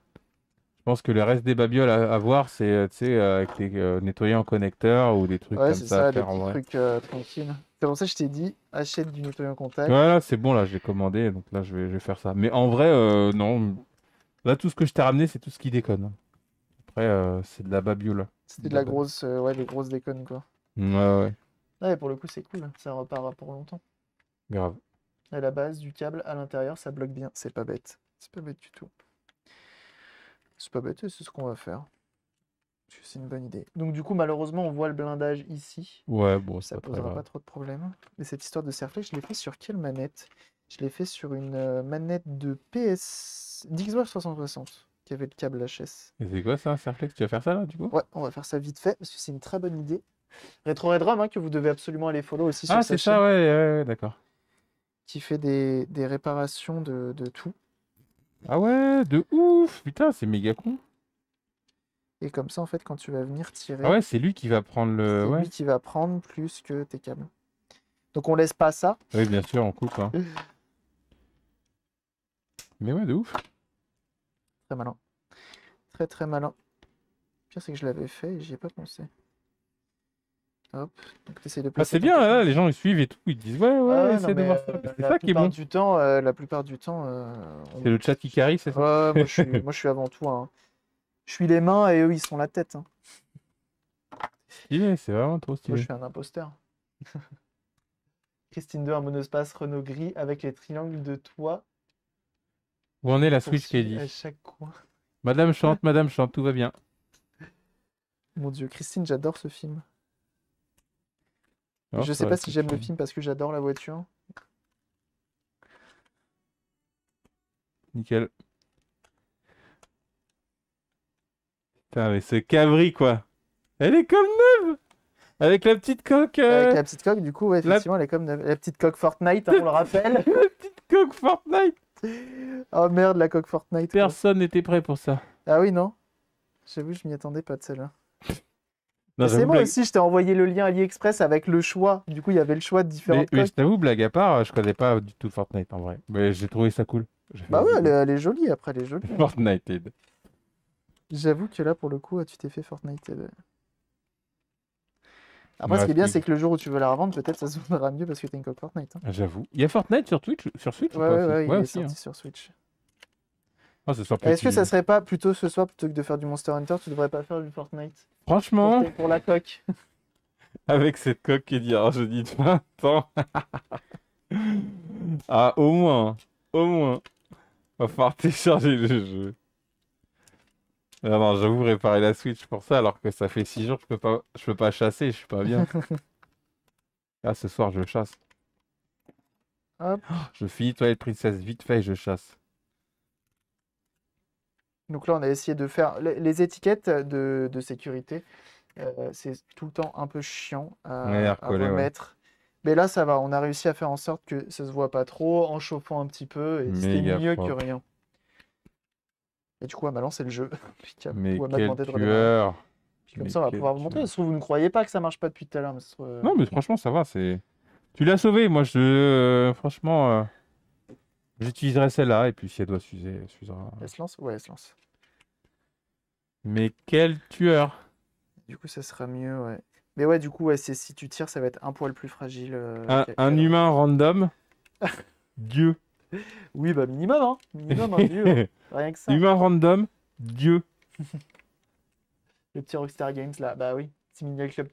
pense que le reste des babioles à, voir, c'est euh, euh, avec des euh, nettoyants connecteurs ou des trucs comme ça. trucs euh, tranquilles. C'est ça je t'ai dit, achète du nettoyant contact. Voilà, c'est bon, là, j'ai commandé, donc là, je vais, je vais, faire ça. Mais en vrai, non. Là, tout ce que je t'ai ramené, c'est tout ce qui déconne. Après, c'est de la babiole. C'était de la grosse, ouais, des grosses déconnes, quoi. Ouais, ouais. Ouais, ah, pour le coup, c'est cool. Ça repart pour longtemps. Grave. À la base du câble, à l'intérieur, ça bloque bien. C'est pas bête. C'est pas bête du tout. C'est pas bête, c'est ce qu'on va faire. C'est une bonne idée. Donc du coup, malheureusement, on voit le blindage ici. Ouais, bon, ça posera pas, trop de problèmes. Mais cette histoire de serflex, je l'ai fait sur quelle manette Je l'ai fait sur une euh, manette de PS d'Xbox 660, qui avait le câble HS. Et c'est quoi ça, serflex Tu vas faire ça là, du coup Ouais, on va faire ça vite fait parce que c'est une très bonne idée. Retro Red hein, que vous devez absolument aller follow aussi. Sur ah, c'est ça, ouais, d'accord. Qui fait des, réparations de tout. Ah ouais, de ouf Putain, c'est méga con. Et comme ça, en fait, quand tu vas venir tirer. Ah ouais, c'est lui qui va prendre le. C'est lui qui va prendre plus que tes câbles. Donc on laisse pas ça. Oui, bien sûr, on coupe. Hein. Mais ouais, de ouf. Très malin. Très très malin. Le pire, c'est que je l'avais fait et j'y ai pas pensé. Hop. Ah, c'est bien, les gens ils suivent et tout, ils disent ouais, ouais, de euh, C'est ça qui est Du temps, euh, la plupart du temps. Euh, c'est le chat qui carie, c'est ça moi, je suis, avant tout. Je suis les mains et eux ils sont la tête. Hein. c'est vraiment trop stylé. Moi je suis un imposteur. Christine 2, un monospace, Renault gris avec les triangles de toit. Où en est la Switch Kelly À chaque Madame chante, Madame chante, tout va bien. Mon dieu, Christine, j'adore ce film. Ah, je sais pas si j'aime le film parce que j'adore la voiture. Nickel. Putain, mais ce cabri, quoi. Elle est comme neuve Avec la petite coque. Euh, Avec la petite coque, du coup, ouais, effectivement, elle est comme neuve. La petite coque Fortnite, hein, on le rappelle. la petite coque Fortnite Oh merde, la coque Fortnite. Personne n'était prêt pour ça. Ah oui, non J'avoue, je m'y attendais pas de celle-là. C'est moi aussi, je t'ai envoyé le lien AliExpress avec le choix. Du coup, il y avait le choix de différents. Mais, mais je t'avoue, blague à part, je connais pas du tout Fortnite en vrai. Mais j'ai trouvé ça cool. Bah ouais, elle, est jolie après, elle est jolie. Fortnite. J'avoue que là, pour le coup, tu t'es fait Fortnite. Après, ce qui est bien, c'est que le jour où tu veux la revendre, peut-être ça se vendra mieux parce que t'es une coque Fortnite. Hein. J'avoue. Il y a Fortnite sur Twitch Sur Switch Ouais, ouais, ouais, il est aussi, hein. sorti sur Switch. Ah, Est-ce que ça serait pas plutôt ce soir, plutôt que de faire du Monster Hunter, tu devrais pas faire du Fortnite Franchement Pour la coque. Avec cette coque qui dit, Ah, je dis 20 ans. ah, au moins. Au moins. Va falloir télécharger le jeu. Ah non, j'avoue réparer la Switch pour ça, alors que ça fait 6 jours je peux pas, je peux pas chasser, je suis pas bien. ah, ce soir, je chasse. Je finis Toilet Princess. vite fait je chasse. Donc là, on a essayé de faire les étiquettes de, sécurité. Euh, c'est tout le temps un peu chiant à, remettre. Mais là, ça va. On a réussi à faire en sorte que ça se voit pas trop en chauffant un petit peu. Et c'était mieux que rien. Et du coup, on m'a lancé le jeu. mais quel tueur Comme ça, on va pouvoir vous montrer. ce vous ne croyez pas que ça marche pas depuis tout à l'heure. Non, mais franchement, ça va. C'est. Tu l'as sauvé. Moi, je. Euh, franchement. Euh, j'utiliserai celle-là et puis si elle doit s'user, elle Elle se lance Ouais, elle se lance. Mais quel tueur Du coup, ça sera mieux, ouais. Mais ouais, du coup, si tu tires, ça va être un poil plus fragile. Euh, un, humain random Dieu. Oui, bah minimum, hein. Minimum, hein, Dieu. Hein. Rien que ça. Humain random, Dieu. Le petit Rockstar Games, là. Bah oui. Midnight Club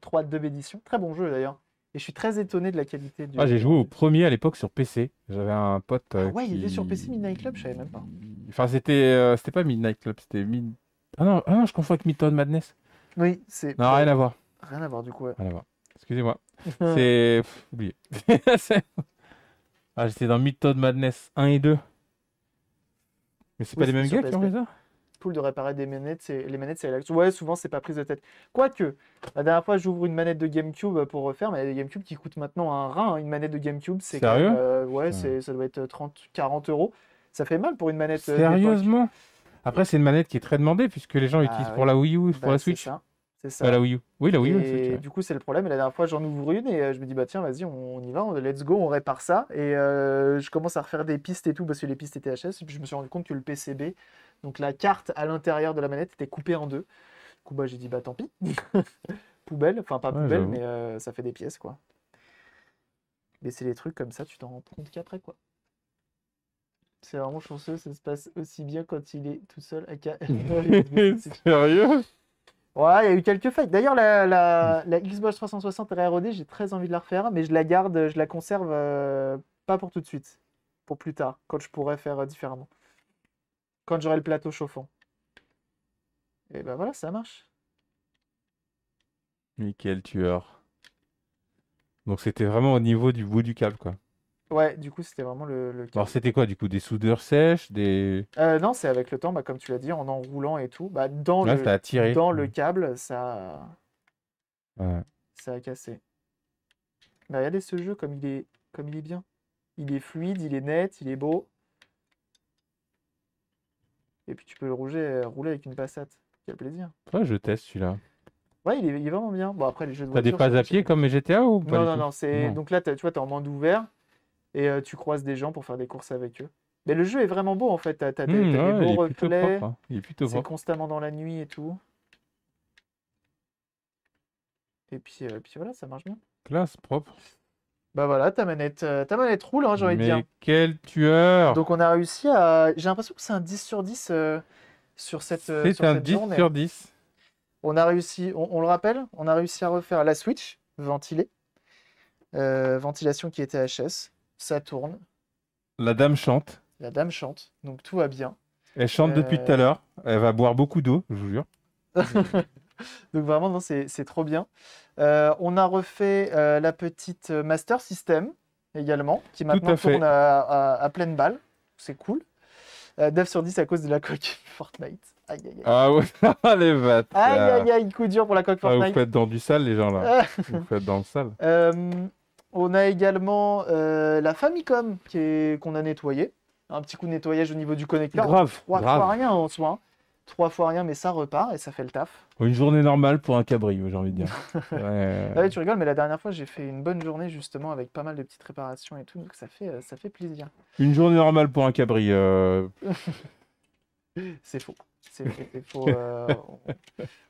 3, de 2 édition. Très bon jeu, d'ailleurs. Et je suis très étonné de la qualité du. Ah, j'ai joué au premier à l'époque sur PC. J'avais un pote. Euh, ah ouais, il était sur PC Midnight Club, je savais même pas. Enfin, c'était euh, c'était pas Midnight Club, c'était Midnight. Ah, ah non, je confonds avec Midtown Madness. Oui, c'est. Non, rien à voir. Rien à voir du coup. Ouais. Rien à voir. Excusez-moi. c'est. oubliez. ah, j'étais dans Midtown Madness 1 et 2. Mais c'est pas les mêmes gars qui ont fait ça Poule de réparer des manettes, c'est les manettes, c'est relax. Ouais, souvent c'est pas prise de tête. Quoique, la dernière fois j'ouvre une manette de GameCube pour refaire, mais des GameCube qui coûte maintenant un rein, hein. une manette de GameCube, c'est Sérieux euh, ouais, ça doit être 30 40 euros. Ça fait mal pour une manette. Euh, Sérieusement après, c'est une manette qui est très demandée puisque les gens bah l'utilisent pour la Wii U, pour bah, la Switch. C'est ça. Bah, la Wii U. Oui, la Wii U. du coup, c'est le problème. la dernière fois, j'en ouvre une et euh, je me dis, bah tiens, vas-y, on, y va, let's go, on répare ça. Et euh, je commence à refaire des pistes et tout parce que les pistes étaient HS. Et puis, je me suis rendu compte que le PCB, donc la carte à l'intérieur de la manette, était coupée en deux. Du coup, bah, j'ai dit, bah tant pis. poubelle, enfin, pas poubelle, mais euh, ça fait des pièces, quoi. Mais c'est les trucs comme ça, tu t'en rends compte qu'après, quoi. C'est vraiment chanceux, ça se passe aussi bien quand il est tout seul. Sérieux Ouais, il y a eu quelques fights. D'ailleurs, la, hmm. Xbox 360 ROD, j'ai très envie de la refaire, mais je la garde, je la conserve euh, pas pour tout de suite, pour plus tard, quand je pourrais faire euh, différemment. Quand j'aurai le plateau chauffant. Et ben voilà, ça marche. Mais quel tueur. Donc c'était vraiment au niveau du bout du câble, quoi. Ouais, du coup, c'était vraiment le, Alors, c'était quoi, du coup, des soudeurs sèches des... Euh, non, c'est avec le temps, bah, comme tu l'as dit, en enroulant et tout. Bah, dans Là, le, tiré. dans le câble, ça, ouais. ça a cassé. Mais bah, regardez ce jeu, comme il, est, comme il est bien. Il est fluide, il est net, il est beau. Et puis, tu peux le rouler, euh, rouler avec une passate. Quel plaisir. Ouais, je teste celui-là. Ouais, il est, vraiment bien. Bon, après, les jeux de T'as des pas à pied comme GTA ou pas Non, non, non. Donc là, tu vois, t'es en monde ouvert et euh, tu croises des gens pour faire des courses avec eux. Mais le jeu est vraiment beau en fait, t'as, t'as, hmm, t'as des beaux hein. c'est constamment dans la nuit et tout. Et euh, puis, voilà, ça marche bien. Classe, propre. Bah voilà, ta manette, euh, ta manette roule, hein, j'ai envie de dire. Mais quel tueur Donc on a réussi à... J'ai l'impression que c'est un 10 sur 10 sur cette C'est un 10 sur 10. On a réussi, on, on, le rappelle, on a réussi à refaire la Switch ventilée, ventilation qui était HS, ça tourne. La dame chante. La dame chante, donc tout va bien. Elle chante depuis tout à euh. l'heure. Elle va boire beaucoup d'eau, je vous jure. donc vraiment, c'est trop bien. Euh, on a refait euh, la petite Master System également, qui maintenant tourne à, pleine balle. C'est cool. Euh, 9 sur 10 à cause de la coque Fortnite. Aïe, aïe, aïe. Ah ouais, ah, les vates. Aïe, aïe, aïe, coup dur pour la coque ah, Fortnite. vous faites dans du sale, les gens, là. vous faites dans le sale. On a également euh, la Famicom qu'on a nettoyée. Un petit coup de nettoyage au niveau du connecteur. Grave. Trois fois rien en soi. Hein. Trois fois rien, mais ça repart et ça fait le taf. Une journée normale pour un cabri, j'ai envie de dire. Ah tu rigoles, mais la dernière fois, j'ai fait une bonne journée justement avec pas mal de petites réparations et tout, donc ça fait, euh, ça fait plaisir. Une journée normale pour un cabri. Euh, C'est faux. C'est euh,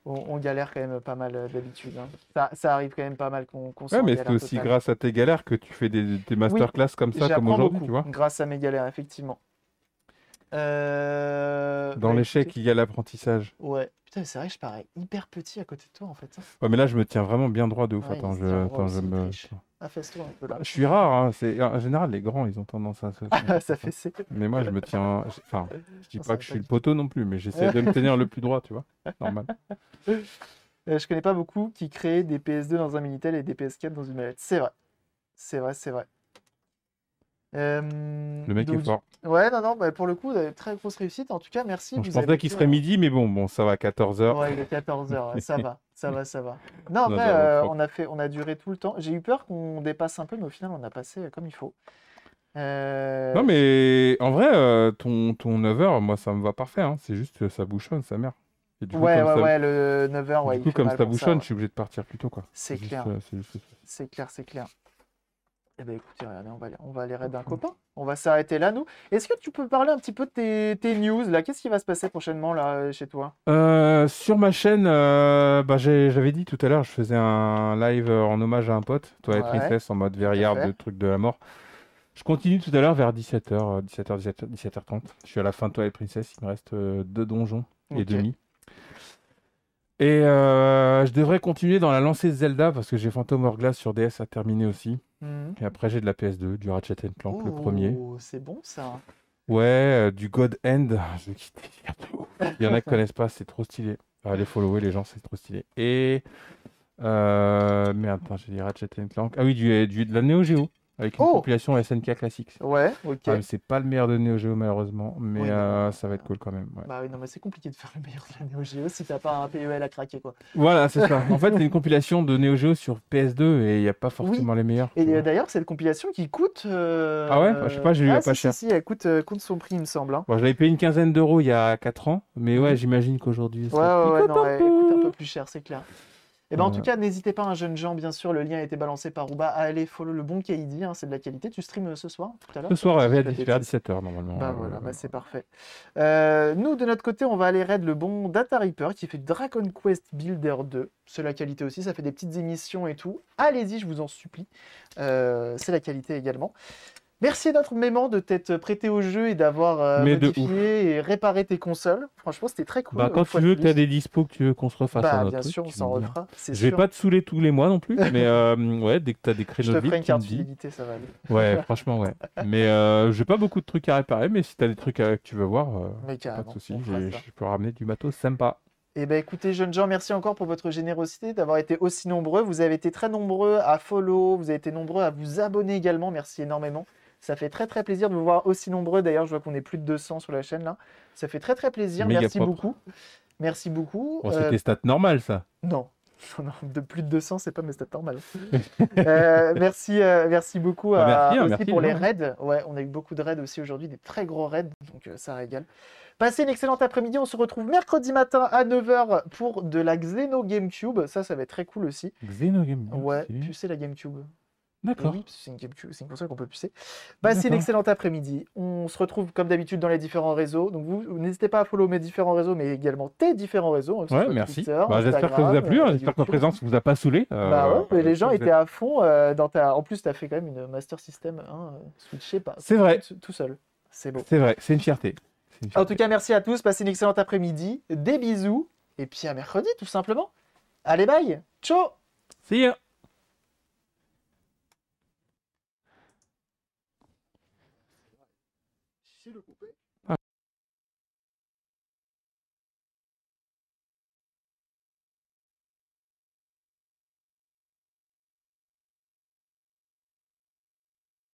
on, galère quand même pas mal d'habitude. Hein. Ça, arrive quand même pas mal qu'on qu ouais, mais c'est aussi grâce à tes galères que tu fais des, masterclass comme ça, comme aujourd'hui, tu vois Grâce à mes galères, effectivement. Euh, dans l'échec, il y a l'apprentissage. Ouais. Putain, c'est vrai que je parais hyper petit à côté de toi, en fait. Hein. Ouais, mais là, je me tiens vraiment bien droit de ouf. Attends, je, Attends, je me... Ah, toi un peu là. Bah, je suis rare, hein. c'est... en général, les grands, ils ont tendance à se. ça fait c'est... Mais moi, je me tiens. Enfin, je dis pas que je suis le poteau non plus, mais j'essaie de me tenir le plus droit, tu vois. Normal. Euh, je connais pas beaucoup qui créent des PS2 dans un Minitel et des PS4 dans une manette. C'est vrai. C'est vrai, c'est vrai. Euh, le mec est fort. Ouais, non, non, bah, pour le coup, euh, très grosse réussite. En tout cas, merci. je pensais qu'il serait euh, midi, mais bon, bon, ça va, 14h. Ouais, il est 14h, ça va, ça va, ça va. Non, après, bah, on, a fait, on a duré tout le temps. J'ai eu peur qu'on dépasse un peu, mais au final, on a passé comme il faut. Non, mais en vrai, ton, ton 9h, moi, ça me va parfait. Hein. C'est juste ça bouchonne, sa mère. ouais, ouais, ouais, le 9h, ouais. Du coup, comme ça bouchonne, je suis obligé de partir plus tôt, quoi. C'est clair. C'est clair, c'est clair. Eh ben, écoutez, regardez, on va aller, on va aller d'un copain. On va s'arrêter là, nous. Est-ce que tu peux parler un petit peu de tes, news, là Qu'est-ce qui va se passer prochainement, là, chez toi euh, Sur ma chaîne, euh, bah, j'avais dit tout à l'heure, je faisais un live euh, en hommage à un pote, toi et Princesse, en mode verrière de truc de la mort. Je continue tout à l'heure vers 17h, 17h, 30 Je suis à la fin de Toi et Princesse, il me reste deux donjons et demi. Et euh, je devrais continuer dans la lancée de Zelda parce que j'ai Phantom Hourglass sur DS à terminer aussi. Mhm. Et après, j'ai de la PS2, du Ratchet Clank, le premier. C'est bon ça. Ouais, euh, du God End. Il y en a qui connaissent pas, c'est trop stylé. Allez ah, follower les gens, c'est trop stylé. Et. Euh... Merde, j'ai dit Ratchet Clank. Ah oui, du, de la Neo Geo avec une oh. compilation SNK classique. Ouais, ok. Ah, c'est pas le meilleur de Neo Geo malheureusement, mais euh, ça va être cool quand même. Bah oui, non, mais c'est compliqué de faire le meilleur de Neo Geo si t'as pas un PEL à craquer quoi. Voilà, c'est ça. En fait, c'est une compilation de Neo Geo sur PS2 et il n'y a pas forcément les meilleurs. Et d'ailleurs, c'est cette compilation qui coûte. Euh, ah ouais, bah, je sais pas, j'ai eu ah, pas si, cher. Si, si, elle coûte, euh, compte son prix, il me semble. Hein. Bon, je l'avais payé une quinzaine d'euros il y a 4 ans, mais ouais, mm. j'imagine qu'aujourd'hui. Ouais, ouais, ouais, coûte un peu plus cher, c'est clair. Et eh ben, en tout cas, n'hésitez pas, un hein, jeune gens, bien sûr, le lien a été balancé par Rouba, à aller follow le bon KID, hein, c'est de la qualité. Tu streames euh, ce soir tout à l'heure Ce soir, à vers 17h normalement. Bah, euh, voilà, bah c'est parfait. Euh, nous, de notre côté, on va aller raid le bon Data Reaper qui fait Dragon Quest Builder 2. C'est la qualité aussi, ça fait des petites émissions et tout. Allez-y, je vous en supplie. c'est la qualité également. Merci mémant de t'être prêté au jeu et d'avoir euh, modifié et réparé tes consoles. Franchement, c'était très cool. Bah, quand tu veux, tu as des dispos que tu veux qu'on se refasse. Bah, bien sûr, on s'en refera. Je vais pas te saouler tous les mois non plus, mais euh, ouais, dès que tu as des créneaux Je te ferai une carte ça va aller. Ouais, franchement, ouais. Mais euh, j'ai pas beaucoup de trucs à réparer, mais si tu as des trucs que tu veux voir, euh, pas de souci. Je peux ramener du matos sympa. Eh bien, écoutez, jeunes gens, merci encore pour votre générosité, d'avoir été aussi nombreux. Vous avez été très nombreux à follow, vous avez été nombreux à vous abonner également. Merci énormément. Ça fait très très plaisir de vous voir aussi nombreux. D'ailleurs, je vois qu'on est plus de 200 sur la chaîne là. Ça fait très très plaisir. Merci beaucoup. Merci beaucoup. on C'était euh, stats normales ça Non, de plus de 200, c'est pas mes stats normales. Euh, merci, euh, merci beaucoup bah, hein, aussi pour les raids. Ouais, on a eu beaucoup de raids aussi aujourd'hui, des très gros raids, donc ça régale. Passez une excellente après-midi. On se retrouve mercredi matin à 9h pour de la Xeno GameCube. Ça, ça va être très cool aussi. Xeno GameCube. Ouais, tu sais la GameCube. D'accord. c'est une, une, console qu'on peut pucer. Passez une excellente après-midi. On se retrouve comme d'habitude dans les différents réseaux. Donc vous, n'hésitez pas à follow mes différents réseaux, mais également tes différents réseaux. Hein, ouais, merci. Bah, j'espère que ça vous a plu. Hein. Euh, j'espère que ma présence vous a pas saoulé. Euh, bah les gens étaient à fond. Euh, dans ta... En plus, tu as fait quand même une Master System hein, sais pas. C'est vrai. Tout seul. C'est beau. C'est vrai. C'est une fierté. En tout cas, merci à tous. Passez une excellente après-midi. Des bisous. Et puis à mercredi, tout simplement. Allez, bye. Ciao. See ya.